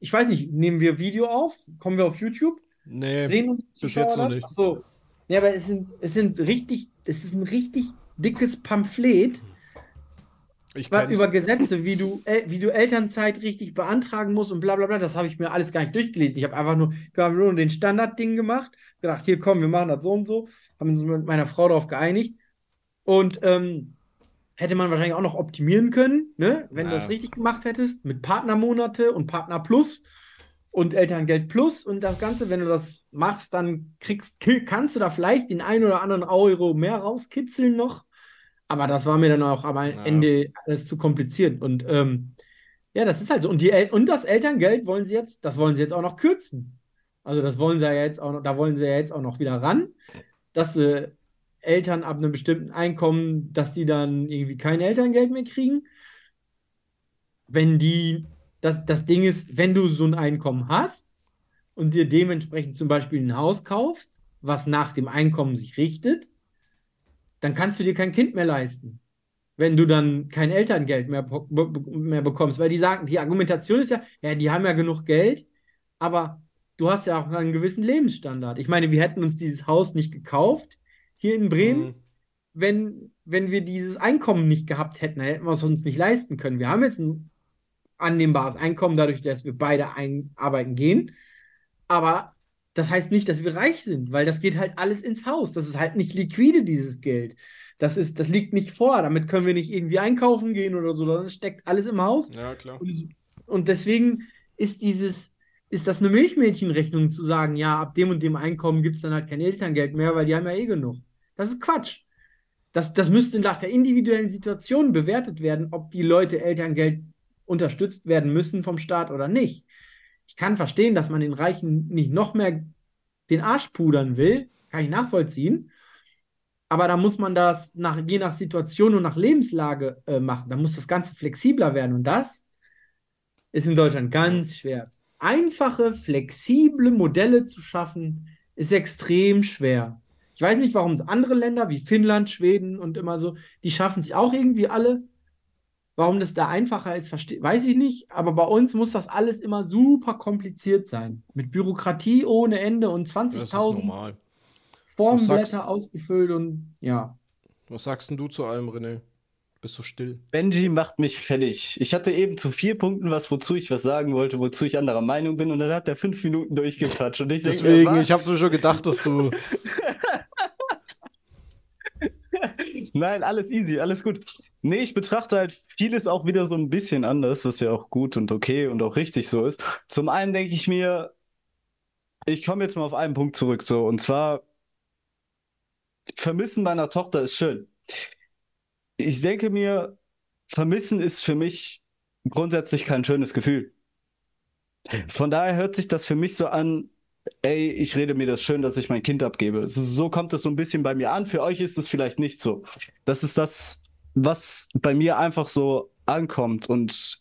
Speaker 2: ich weiß nicht, nehmen wir Video auf? Kommen wir auf YouTube? Nee, sehen uns bis jetzt noch nicht. Ach so. Ja, aber es sind, es sind richtig, es ist ein richtig dickes Pamphlet mhm. Ich was über Gesetze, wie du, äh, wie du Elternzeit richtig beantragen musst und bla bla bla, das habe ich mir alles gar nicht durchgelesen. Ich habe einfach nur, wir haben nur den Standardding gemacht, gedacht, hier komm, wir machen das so und so, haben uns mit meiner Frau darauf geeinigt. Und ähm, hätte man wahrscheinlich auch noch optimieren können, ne? wenn ja. du das richtig gemacht hättest, mit Partnermonate und Partner Plus und Elterngeld Plus und das Ganze, wenn du das machst, dann kriegst, kannst du da vielleicht den einen oder anderen Euro mehr rauskitzeln noch aber das war mir dann auch am ja. Ende alles zu kompliziert. Und ähm, ja, das ist halt so. Und, die und das Elterngeld wollen sie jetzt, das wollen sie jetzt auch noch kürzen. Also das wollen sie ja jetzt auch noch, da wollen sie ja jetzt auch noch wieder ran, dass äh, Eltern ab einem bestimmten Einkommen, dass die dann irgendwie kein Elterngeld mehr kriegen. Wenn die, das, das Ding ist, wenn du so ein Einkommen hast und dir dementsprechend zum Beispiel ein Haus kaufst, was nach dem Einkommen sich richtet, dann kannst du dir kein Kind mehr leisten, wenn du dann kein Elterngeld mehr, mehr bekommst. Weil die sagen, die Argumentation ist ja, ja, die haben ja genug Geld, aber du hast ja auch einen gewissen Lebensstandard. Ich meine, wir hätten uns dieses Haus nicht gekauft hier in Bremen, mhm. wenn, wenn wir dieses Einkommen nicht gehabt hätten, dann hätten wir es uns nicht leisten können. Wir haben jetzt ein annehmbares Einkommen, dadurch, dass wir beide arbeiten gehen. Aber das heißt nicht, dass wir reich sind, weil das geht halt alles ins Haus. Das ist halt nicht liquide, dieses Geld. Das, ist, das liegt nicht vor. Damit können wir nicht irgendwie einkaufen gehen oder so. sondern es steckt alles im Haus. Ja, klar. Und, und deswegen ist dieses, ist das eine Milchmädchenrechnung zu sagen, ja, ab dem und dem Einkommen gibt es dann halt kein Elterngeld mehr, weil die haben ja eh genug. Das ist Quatsch. Das, das müsste nach der individuellen Situation bewertet werden, ob die Leute Elterngeld unterstützt werden müssen vom Staat oder nicht. Ich kann verstehen, dass man den Reichen nicht noch mehr den Arsch pudern will, kann ich nachvollziehen. Aber da muss man das nach, je nach Situation und nach Lebenslage äh, machen. Da muss das Ganze flexibler werden. Und das ist in Deutschland ganz schwer. Einfache, flexible Modelle zu schaffen, ist extrem schwer. Ich weiß nicht, warum es andere Länder wie Finnland, Schweden und immer so, die schaffen sich auch irgendwie alle. Warum das da einfacher ist, weiß ich nicht. Aber bei uns muss das alles immer super kompliziert sein. Mit Bürokratie ohne Ende und 20.000 Formblätter ausgefüllt und
Speaker 1: ja. Was sagst
Speaker 2: du zu allem, René? Bist du still?
Speaker 1: Benji macht
Speaker 3: mich fertig. Ich hatte eben zu vier Punkten was, wozu ich was sagen wollte, wozu ich anderer Meinung bin, und dann hat er fünf Minuten durchgequatscht. Deswegen, denk, ich habe
Speaker 1: so schon gedacht, dass du (laughs)
Speaker 3: Nein, alles easy, alles gut. Nee, ich betrachte halt vieles auch wieder so ein bisschen anders, was ja auch gut und okay und auch richtig so ist. Zum einen denke ich mir, ich komme jetzt mal auf einen Punkt zurück, so, und zwar, Vermissen meiner Tochter ist schön. Ich denke mir, Vermissen ist für mich grundsätzlich kein schönes Gefühl. Hm. Von daher hört sich das für mich so an, ey, ich rede mir das schön, dass ich mein Kind abgebe. So kommt es so ein bisschen bei mir an. Für euch ist es vielleicht nicht so. Das ist das, was bei mir einfach so ankommt und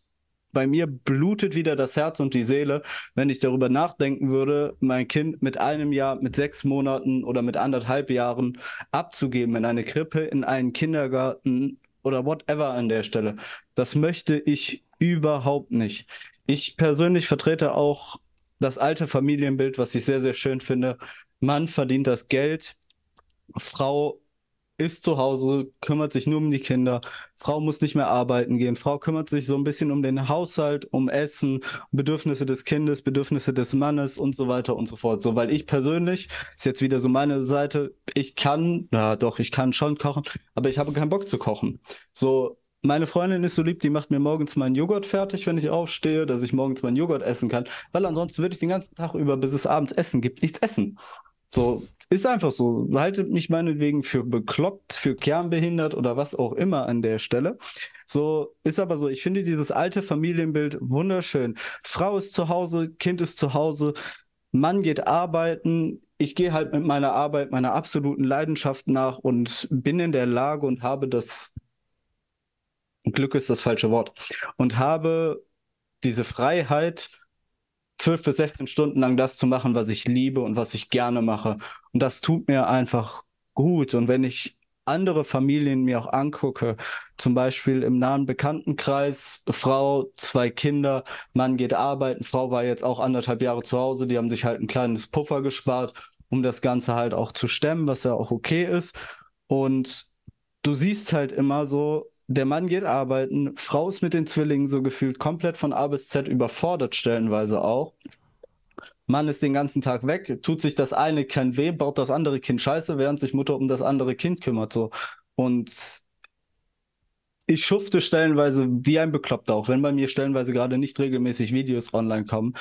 Speaker 3: bei mir blutet wieder das Herz und die Seele, wenn ich darüber nachdenken würde, mein Kind mit einem Jahr, mit sechs Monaten oder mit anderthalb Jahren abzugeben in eine Krippe, in einen Kindergarten oder whatever an der Stelle. Das möchte ich überhaupt nicht. Ich persönlich vertrete auch das alte Familienbild, was ich sehr, sehr schön finde. Mann verdient das Geld, Frau ist zu Hause, kümmert sich nur um die Kinder. Frau muss nicht mehr arbeiten gehen. Frau kümmert sich so ein bisschen um den Haushalt, um Essen, Bedürfnisse des Kindes, Bedürfnisse des Mannes und so weiter und so fort. So, weil ich persönlich, ist jetzt wieder so meine Seite, ich kann, na doch, ich kann schon kochen, aber ich habe keinen Bock zu kochen. So, meine Freundin ist so lieb, die macht mir morgens meinen Joghurt fertig, wenn ich aufstehe, dass ich morgens meinen Joghurt essen kann, weil ansonsten würde ich den ganzen Tag über, bis es abends Essen gibt, nichts essen. So, ist einfach so. Haltet mich meinetwegen für bekloppt, für kernbehindert oder was auch immer an der Stelle. So, ist aber so. Ich finde dieses alte Familienbild wunderschön. Frau ist zu Hause, Kind ist zu Hause, Mann geht arbeiten. Ich gehe halt mit meiner Arbeit, meiner absoluten Leidenschaft nach und bin in der Lage und habe das Glück ist das falsche Wort. Und habe diese Freiheit, zwölf bis 16 Stunden lang das zu machen, was ich liebe und was ich gerne mache. Und das tut mir einfach gut. Und wenn ich andere Familien mir auch angucke, zum Beispiel im nahen Bekanntenkreis, Frau, zwei Kinder, Mann geht arbeiten, Frau war jetzt auch anderthalb Jahre zu Hause, die haben sich halt ein kleines Puffer gespart, um das Ganze halt auch zu stemmen, was ja auch okay ist. Und du siehst halt immer so, der Mann geht arbeiten, Frau ist mit den Zwillingen so gefühlt komplett von A bis Z überfordert, stellenweise auch. Mann ist den ganzen Tag weg, tut sich das eine Kind weh, baut das andere Kind scheiße, während sich Mutter um das andere Kind kümmert, so. Und ich schufte stellenweise wie ein Bekloppter, auch wenn bei mir stellenweise gerade nicht regelmäßig Videos online kommen,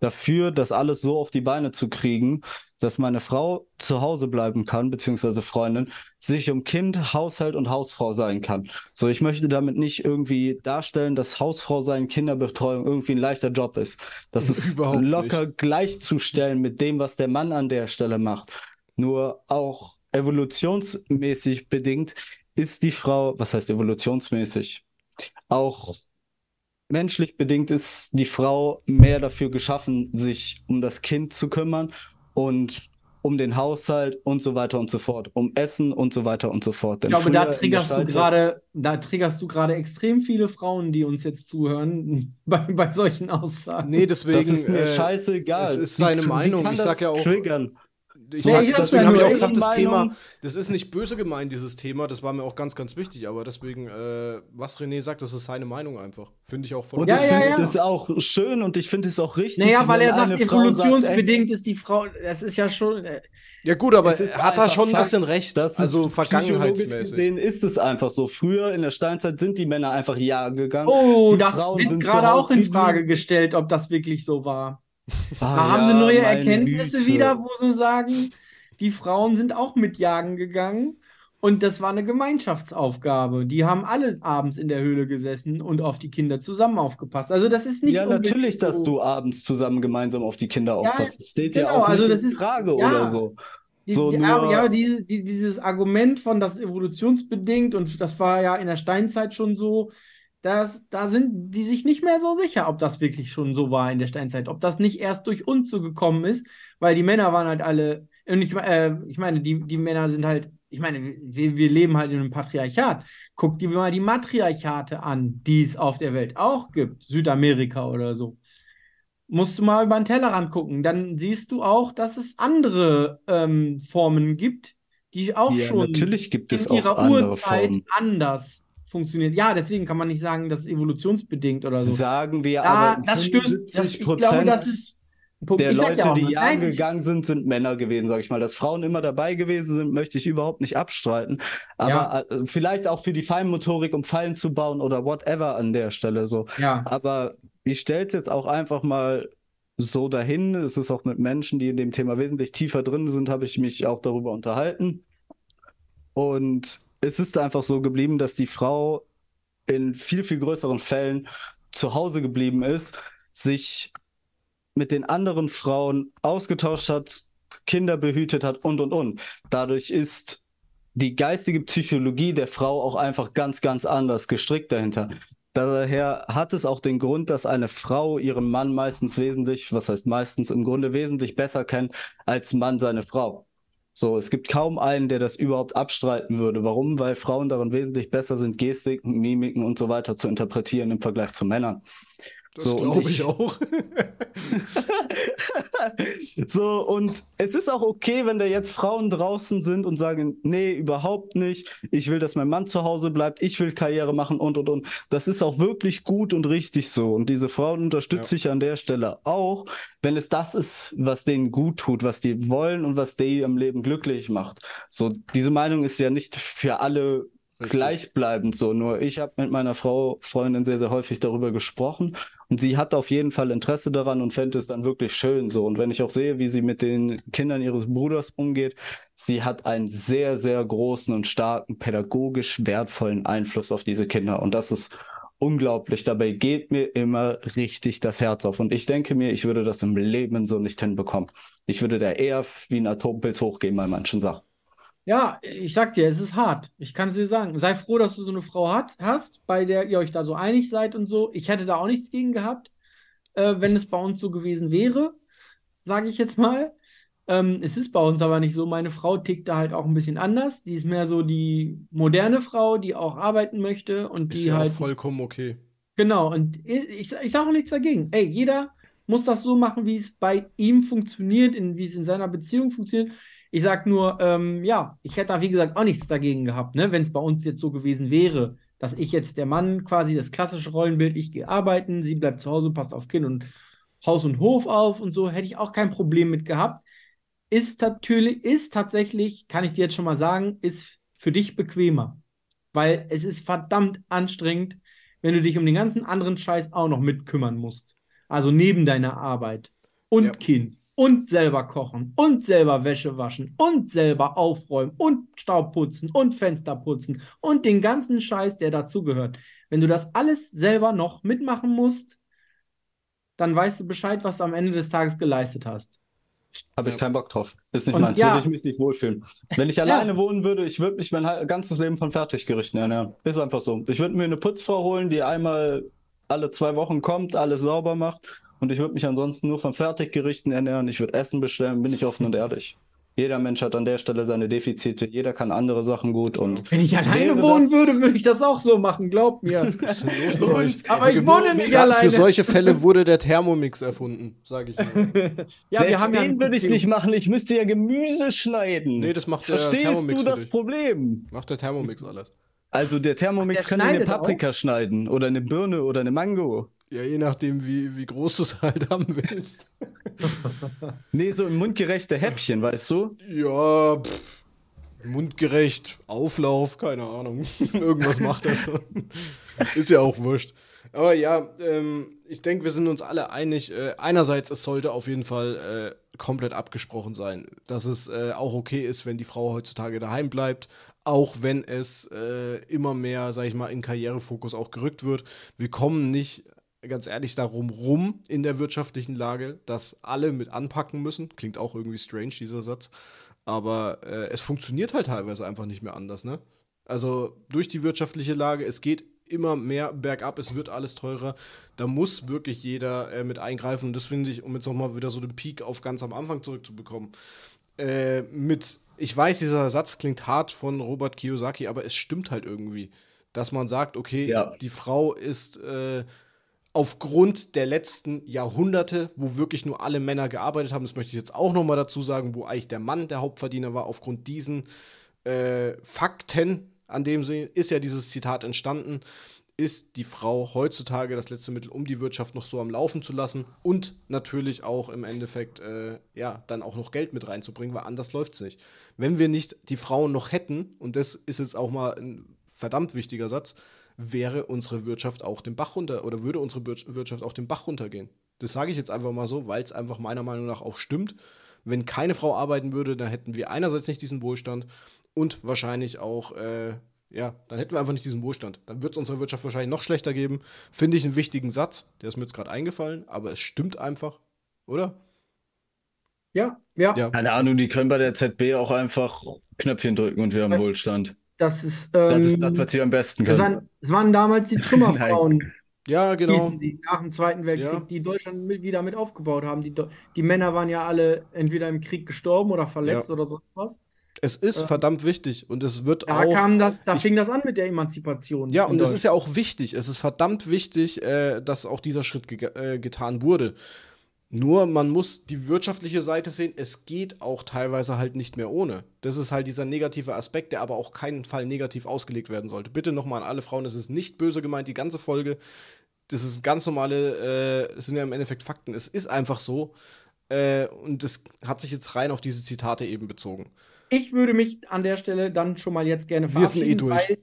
Speaker 3: dafür, das alles so auf die Beine zu kriegen, dass meine Frau zu Hause bleiben kann, beziehungsweise Freundin, sich um Kind, Haushalt und Hausfrau sein kann. So, ich möchte damit nicht irgendwie darstellen, dass Hausfrau sein, Kinderbetreuung irgendwie ein leichter Job ist. Das (laughs) ist Überhaupt locker nicht. gleichzustellen mit dem, was der Mann an der Stelle macht. Nur auch evolutionsmäßig bedingt ist die Frau, was heißt evolutionsmäßig? Auch menschlich bedingt ist die Frau mehr dafür geschaffen, sich um das Kind zu kümmern und um den Haushalt und so weiter und so fort, um Essen und so weiter und so fort. Denn ich glaube, da triggerst du
Speaker 2: gerade, da triggerst du gerade extrem viele Frauen, die uns jetzt zuhören, (laughs) bei, bei solchen Aussagen. Nee, deswegen. Das ist mir äh, scheißegal. Das ist seine die, Meinung. Die ich sag ja auch. Triggern ich nee, sag, deswegen habe ich auch gesagt, das Thema,
Speaker 1: das ist nicht böse gemeint, dieses Thema, das war mir auch ganz, ganz wichtig, aber deswegen, äh, was René sagt, das ist seine Meinung einfach. Finde ich auch voll
Speaker 3: Und ja, ich ja, finde ja. das auch schön und ich finde es auch richtig. Naja, weil er sagt, evolutionsbedingt
Speaker 2: ist die Frau, das ist ja schon. Äh,
Speaker 3: ja, gut, aber hat er schon ein bisschen recht. also vergangenheitsmäßig. Den ist es einfach so. Früher in der Steinzeit sind die Männer einfach jagen gegangen.
Speaker 2: Oh, das Frauen wird gerade auch in Frage gestellt, ob das wirklich so war. Ah, da haben ja, sie neue Erkenntnisse Güte. wieder, wo sie sagen, die Frauen sind auch mit Jagen gegangen. Und das war eine Gemeinschaftsaufgabe. Die haben alle abends in der Höhle gesessen und auf die Kinder zusammen aufgepasst. Also das ist nicht. Ja, natürlich, dass
Speaker 3: du abends zusammen gemeinsam auf die Kinder aufpasst. das steht genau, ja auch also nicht in Frage ist, ja, oder so. so die, nur... Ja,
Speaker 2: die, dieses Argument von das evolutionsbedingt und das war ja in der Steinzeit schon so, das, da sind die sich nicht mehr so sicher, ob das wirklich schon so war in der Steinzeit, ob das nicht erst durch uns so gekommen ist, weil die Männer waren halt alle, und ich, äh, ich meine, die, die Männer sind halt, ich meine, wir, wir leben halt in einem Patriarchat. Guck dir mal die Matriarchate an, die es auf der Welt auch gibt, Südamerika oder so. Musst du mal über den Tellerrand gucken, dann siehst du auch, dass es andere ähm, Formen gibt, die auch ja, schon natürlich gibt es in ihrer auch Urzeit Formen. anders funktioniert. Ja, deswegen kann man nicht sagen, das ist evolutionsbedingt oder so. Sagen wir da, aber, das stößt, das, ich glaube, das ist der ich Leute, ja die jagen gegangen
Speaker 3: sind, sind Männer gewesen, sage ich mal. Dass Frauen immer dabei gewesen sind, möchte ich überhaupt nicht abstreiten. Aber ja. Äh, vielleicht auch für die Feinmotorik, um Fallen zu bauen oder whatever an der Stelle so. Ja. Aber ich stelle es jetzt auch einfach mal so dahin. Es ist auch mit Menschen, die in dem Thema wesentlich tiefer drin sind, habe ich mich auch darüber unterhalten. Und es ist einfach so geblieben, dass die Frau in viel, viel größeren Fällen zu Hause geblieben ist, sich mit den anderen Frauen ausgetauscht hat, Kinder behütet hat und, und, und. Dadurch ist die geistige Psychologie der Frau auch einfach ganz, ganz anders gestrickt dahinter. Daher hat es auch den Grund, dass eine Frau ihren Mann meistens wesentlich, was heißt meistens im Grunde wesentlich besser kennt als Mann seine Frau. So, es gibt kaum einen, der das überhaupt abstreiten würde. Warum? Weil Frauen darin wesentlich besser sind, Gestiken, Mimiken und so weiter zu interpretieren im Vergleich zu Männern.
Speaker 1: Das so, glaube ich, ich auch.
Speaker 3: (laughs) so, und es ist auch okay, wenn da jetzt Frauen draußen sind und sagen, nee, überhaupt nicht. Ich will, dass mein Mann zu Hause bleibt. Ich will Karriere machen und, und, und. Das ist auch wirklich gut und richtig so. Und diese Frauen unterstütze ja. ich an der Stelle auch, wenn es das ist, was denen gut tut, was die wollen und was die im Leben glücklich macht. So, diese Meinung ist ja nicht für alle Richtig. gleichbleibend so. Nur ich habe mit meiner Frau, Freundin sehr, sehr häufig darüber gesprochen und sie hat auf jeden Fall Interesse daran und fände es dann wirklich schön so. Und wenn ich auch sehe, wie sie mit den Kindern ihres Bruders umgeht, sie hat einen sehr, sehr großen und starken pädagogisch wertvollen Einfluss auf diese Kinder. Und das ist unglaublich. Dabei geht mir immer richtig das Herz auf. Und ich denke mir, ich würde das im Leben so nicht hinbekommen. Ich würde da eher wie ein Atompilz hochgehen bei manchen Sachen.
Speaker 2: Ja, ich sag dir, es ist hart. Ich kann es dir sagen. Sei froh, dass du so eine Frau hat, hast, bei der ihr euch da so einig seid und so. Ich hätte da auch nichts gegen gehabt, äh, wenn es bei uns so gewesen wäre, sage ich jetzt mal. Ähm, es ist bei uns aber nicht so. Meine Frau tickt da halt auch ein bisschen anders. Die ist mehr so die moderne Frau, die auch arbeiten möchte und ist die ja halt. vollkommen okay. Genau, und ich, ich sage auch nichts dagegen. Ey, jeder muss das so machen, wie es bei ihm funktioniert, wie es in seiner Beziehung funktioniert. Ich sage nur, ähm, ja, ich hätte da wie gesagt auch nichts dagegen gehabt, ne? wenn es bei uns jetzt so gewesen wäre, dass ich jetzt der Mann quasi das klassische Rollenbild, ich gehe arbeiten, sie bleibt zu Hause, passt auf Kind und Haus und Hof auf und so, hätte ich auch kein Problem mit gehabt. Ist natürlich, ist tatsächlich, kann ich dir jetzt schon mal sagen, ist für dich bequemer. Weil es ist verdammt anstrengend, wenn du dich um den ganzen anderen Scheiß auch noch mitkümmern musst. Also neben deiner Arbeit und ja. Kind und selber kochen und selber Wäsche waschen und selber aufräumen und Staub putzen und Fenster putzen und den ganzen Scheiß, der dazugehört. Wenn du das alles selber noch mitmachen musst, dann weißt du Bescheid, was du am Ende des Tages geleistet hast.
Speaker 3: Habe ich ja. keinen Bock drauf. Ist nicht und meins. Ja. Würde ich mich nicht wohlfühlen. Wenn ich (laughs) alleine
Speaker 2: ja. wohnen würde, ich
Speaker 3: würde mich mein ganzes Leben von Fertiggerichten ernähren. Ist einfach so. Ich würde mir eine Putzfrau holen, die einmal alle zwei Wochen kommt, alles sauber macht und ich würde mich ansonsten nur von Fertiggerichten ernähren. Ich würde Essen bestellen, bin ich offen und ehrlich. Jeder Mensch hat an der Stelle seine Defizite, jeder kann andere
Speaker 1: Sachen gut und. Wenn ich alleine wohnen
Speaker 2: würde, würde ich das auch so machen, glaubt mir. und, (laughs) aber
Speaker 1: ich wohne nicht ja, alleine. Für solche Fälle wurde der Thermomix erfunden, sage ich. Mal. (laughs) ja, Selbst wir haben den ja würde ich nicht machen, ich müsste ja Gemüse schneiden. Nee, das macht Verstehst der Thermomix. Verstehst du das
Speaker 3: Problem? Macht der Thermomix alles. Also der Thermomix der kann eine Paprika auch? schneiden oder eine Birne
Speaker 1: oder eine Mango. Ja, je nachdem, wie, wie groß du es (laughs) halt haben willst. (laughs) nee, so mundgerechte Häppchen, weißt du? Ja, pff, mundgerecht, Auflauf, keine Ahnung. (laughs) Irgendwas macht er schon. Ist ja auch wurscht. Aber ja, ähm, ich denke, wir sind uns alle einig. Äh, einerseits, es sollte auf jeden Fall äh, komplett abgesprochen sein, dass es äh, auch okay ist, wenn die Frau heutzutage daheim bleibt, auch wenn es äh, immer mehr, sag ich mal, in Karrierefokus auch gerückt wird. Wir kommen nicht ganz ehrlich darum rum in der wirtschaftlichen Lage, dass alle mit anpacken müssen. Klingt auch irgendwie strange, dieser Satz. Aber äh, es funktioniert halt teilweise einfach nicht mehr anders, ne? Also durch die wirtschaftliche Lage, es geht immer mehr bergab, es wird alles teurer. Da muss wirklich jeder äh, mit eingreifen. Und das finde ich, um jetzt nochmal wieder so den Peak auf ganz am Anfang zurückzubekommen. Äh, mit, ich weiß, dieser Satz klingt hart von Robert Kiyosaki, aber es stimmt halt irgendwie, dass man sagt, okay, ja. die Frau ist äh, aufgrund der letzten Jahrhunderte, wo wirklich nur alle Männer gearbeitet haben, das möchte ich jetzt auch nochmal dazu sagen, wo eigentlich der Mann der Hauptverdiener war, aufgrund diesen äh, Fakten, an dem sie, ist ja dieses Zitat entstanden, ist die Frau heutzutage das letzte Mittel, um die Wirtschaft noch so am Laufen zu lassen und natürlich auch im Endeffekt äh, ja dann auch noch Geld mit reinzubringen, weil anders läuft es nicht. Wenn wir nicht die Frauen noch hätten, und das ist jetzt auch mal ein verdammt wichtiger Satz, wäre unsere Wirtschaft auch den Bach runter oder würde unsere Wirtschaft auch den Bach runtergehen. Das sage ich jetzt einfach mal so, weil es einfach meiner Meinung nach auch stimmt. Wenn keine Frau arbeiten würde, dann hätten wir einerseits nicht diesen Wohlstand und wahrscheinlich auch, äh, ja, dann hätten wir einfach nicht diesen Wohlstand. Dann wird es unserer Wirtschaft wahrscheinlich noch schlechter geben. Finde ich einen wichtigen Satz, der ist mir jetzt gerade eingefallen, aber es stimmt einfach, oder?
Speaker 2: Ja,
Speaker 3: ja, ja. Keine Ahnung, die können bei der ZB auch einfach Knöpfchen drücken und wir haben Wohlstand.
Speaker 2: Das ist, ähm, das ist das, was sie am besten können. Es waren, das waren damals die (laughs) Trümmerfrauen. ja, genau. Die nach dem Zweiten Weltkrieg, ja. die Deutschland mit, wieder mit aufgebaut haben. Die, die, Männer waren ja alle entweder im Krieg gestorben oder verletzt ja. oder sonst was.
Speaker 1: Es ist äh, verdammt wichtig und es wird da auch. Kam das,
Speaker 2: da ich, fing das an mit der Emanzipation. Ja, und es ist
Speaker 1: ja auch wichtig. Es ist verdammt wichtig, äh, dass auch dieser Schritt ge äh, getan wurde. Nur man muss die wirtschaftliche Seite sehen, es geht auch teilweise halt nicht mehr ohne. Das ist halt dieser negative Aspekt, der aber auch keinen Fall negativ ausgelegt werden sollte. Bitte nochmal an alle Frauen, es ist nicht böse gemeint, die ganze Folge. Das ist ganz normale, äh, es äh, sind ja im Endeffekt Fakten. Es ist einfach so. Äh, und das hat sich jetzt rein auf diese Zitate eben bezogen.
Speaker 2: Ich würde mich an der Stelle dann schon mal jetzt gerne verabschieden. Wir sind eh durch.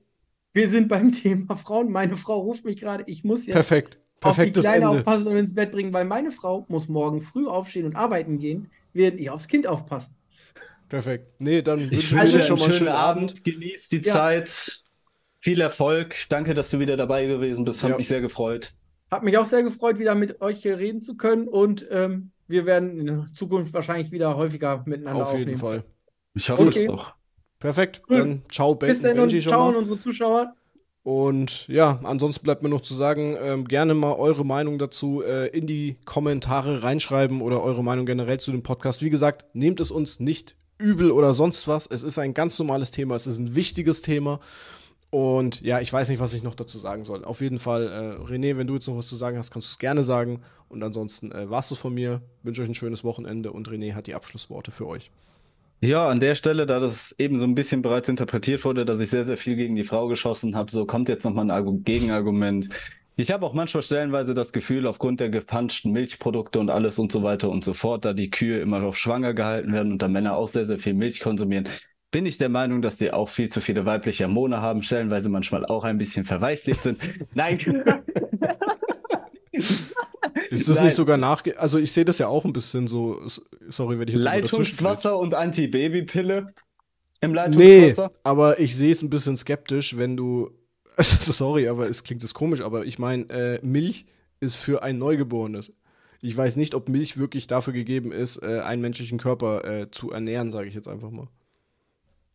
Speaker 2: wir sind beim Thema Frauen. Meine Frau ruft mich gerade, ich muss jetzt. Perfekt Perfektes auf die Kleine Ende. aufpassen und ins Bett bringen, weil meine Frau muss morgen früh aufstehen und arbeiten gehen, während ich aufs Kind aufpassen. Perfekt. Nee, dann wünsche ich wünsche dir schon mal einen schönen, Abend. Abend. Genießt die ja.
Speaker 3: Zeit. Viel Erfolg. Danke, dass du wieder dabei gewesen bist. Hat ja. mich sehr gefreut.
Speaker 2: Hat mich auch sehr gefreut, wieder mit euch hier reden zu können. Und ähm, wir werden in Zukunft wahrscheinlich wieder häufiger miteinander Auf jeden Fall. Ich hoffe okay. es doch.
Speaker 1: Perfekt. Dann ciao, ben Bis dann Benji und ciao an
Speaker 2: unsere Zuschauer.
Speaker 1: Und ja, ansonsten bleibt mir noch zu sagen, ähm, gerne mal eure Meinung dazu äh, in die Kommentare reinschreiben oder eure Meinung generell zu dem Podcast. Wie gesagt, nehmt es uns nicht übel oder sonst was. Es ist ein ganz normales Thema, es ist ein wichtiges Thema. Und ja, ich weiß nicht, was ich noch dazu sagen soll. Auf jeden Fall, äh, René, wenn du jetzt noch was zu sagen hast, kannst du es gerne sagen. Und ansonsten äh, war es das von mir. Wünsche euch ein schönes Wochenende und René hat die Abschlussworte für euch.
Speaker 3: Ja, an der Stelle, da das eben so ein bisschen bereits interpretiert wurde, dass ich sehr, sehr viel gegen die Frau geschossen habe, so kommt jetzt nochmal ein Gegenargument. Ich habe auch manchmal stellenweise das Gefühl, aufgrund der gepanschten Milchprodukte und alles und so weiter und so fort, da die Kühe immer noch schwanger gehalten werden und da Männer auch sehr, sehr viel Milch konsumieren, bin ich der Meinung, dass die auch viel zu viele weibliche Hormone haben, stellenweise manchmal auch ein bisschen verweichlicht sind. Nein. (laughs)
Speaker 1: (laughs) Ist das Nein. nicht sogar nachge... Also ich sehe das ja auch ein bisschen so... Sorry, wenn ich jetzt Leitungswasser und Antibabypille im Leitungswasser? Nee, aber ich sehe es ein bisschen skeptisch, wenn du... (laughs) sorry, aber es klingt das komisch, aber ich meine, äh, Milch ist für ein Neugeborenes. Ich weiß nicht, ob Milch wirklich dafür gegeben ist, äh, einen menschlichen Körper äh, zu ernähren, sage ich jetzt einfach mal.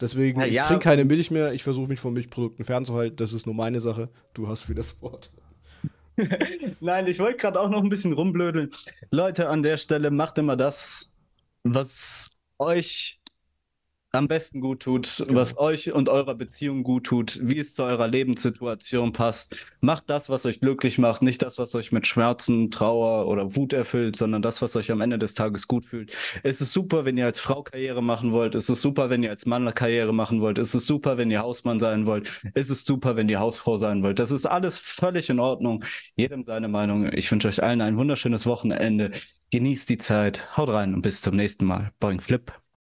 Speaker 1: Deswegen, ja, ich trinke keine Milch mehr, ich versuche mich von Milchprodukten fernzuhalten, das ist nur meine Sache. Du hast wieder das Wort.
Speaker 3: (laughs) Nein, ich wollte gerade auch noch ein bisschen rumblödeln. Leute, an der Stelle macht immer das, was euch am besten gut tut, genau. was euch und eurer Beziehung gut tut, wie es zu eurer Lebenssituation passt. Macht das, was euch glücklich macht, nicht das, was euch mit Schmerzen, Trauer oder Wut erfüllt, sondern das, was euch am Ende des Tages gut fühlt. Es ist super, wenn ihr als Frau Karriere machen wollt. Es ist super, wenn ihr als Mann Karriere machen wollt. Es ist super, wenn ihr Hausmann sein wollt. Es ist super, wenn ihr Hausfrau sein wollt. Das ist alles völlig in Ordnung. Jedem seine Meinung. Ich wünsche euch allen ein wunderschönes Wochenende. Genießt die Zeit. Haut rein und bis zum nächsten Mal. Boing Flip.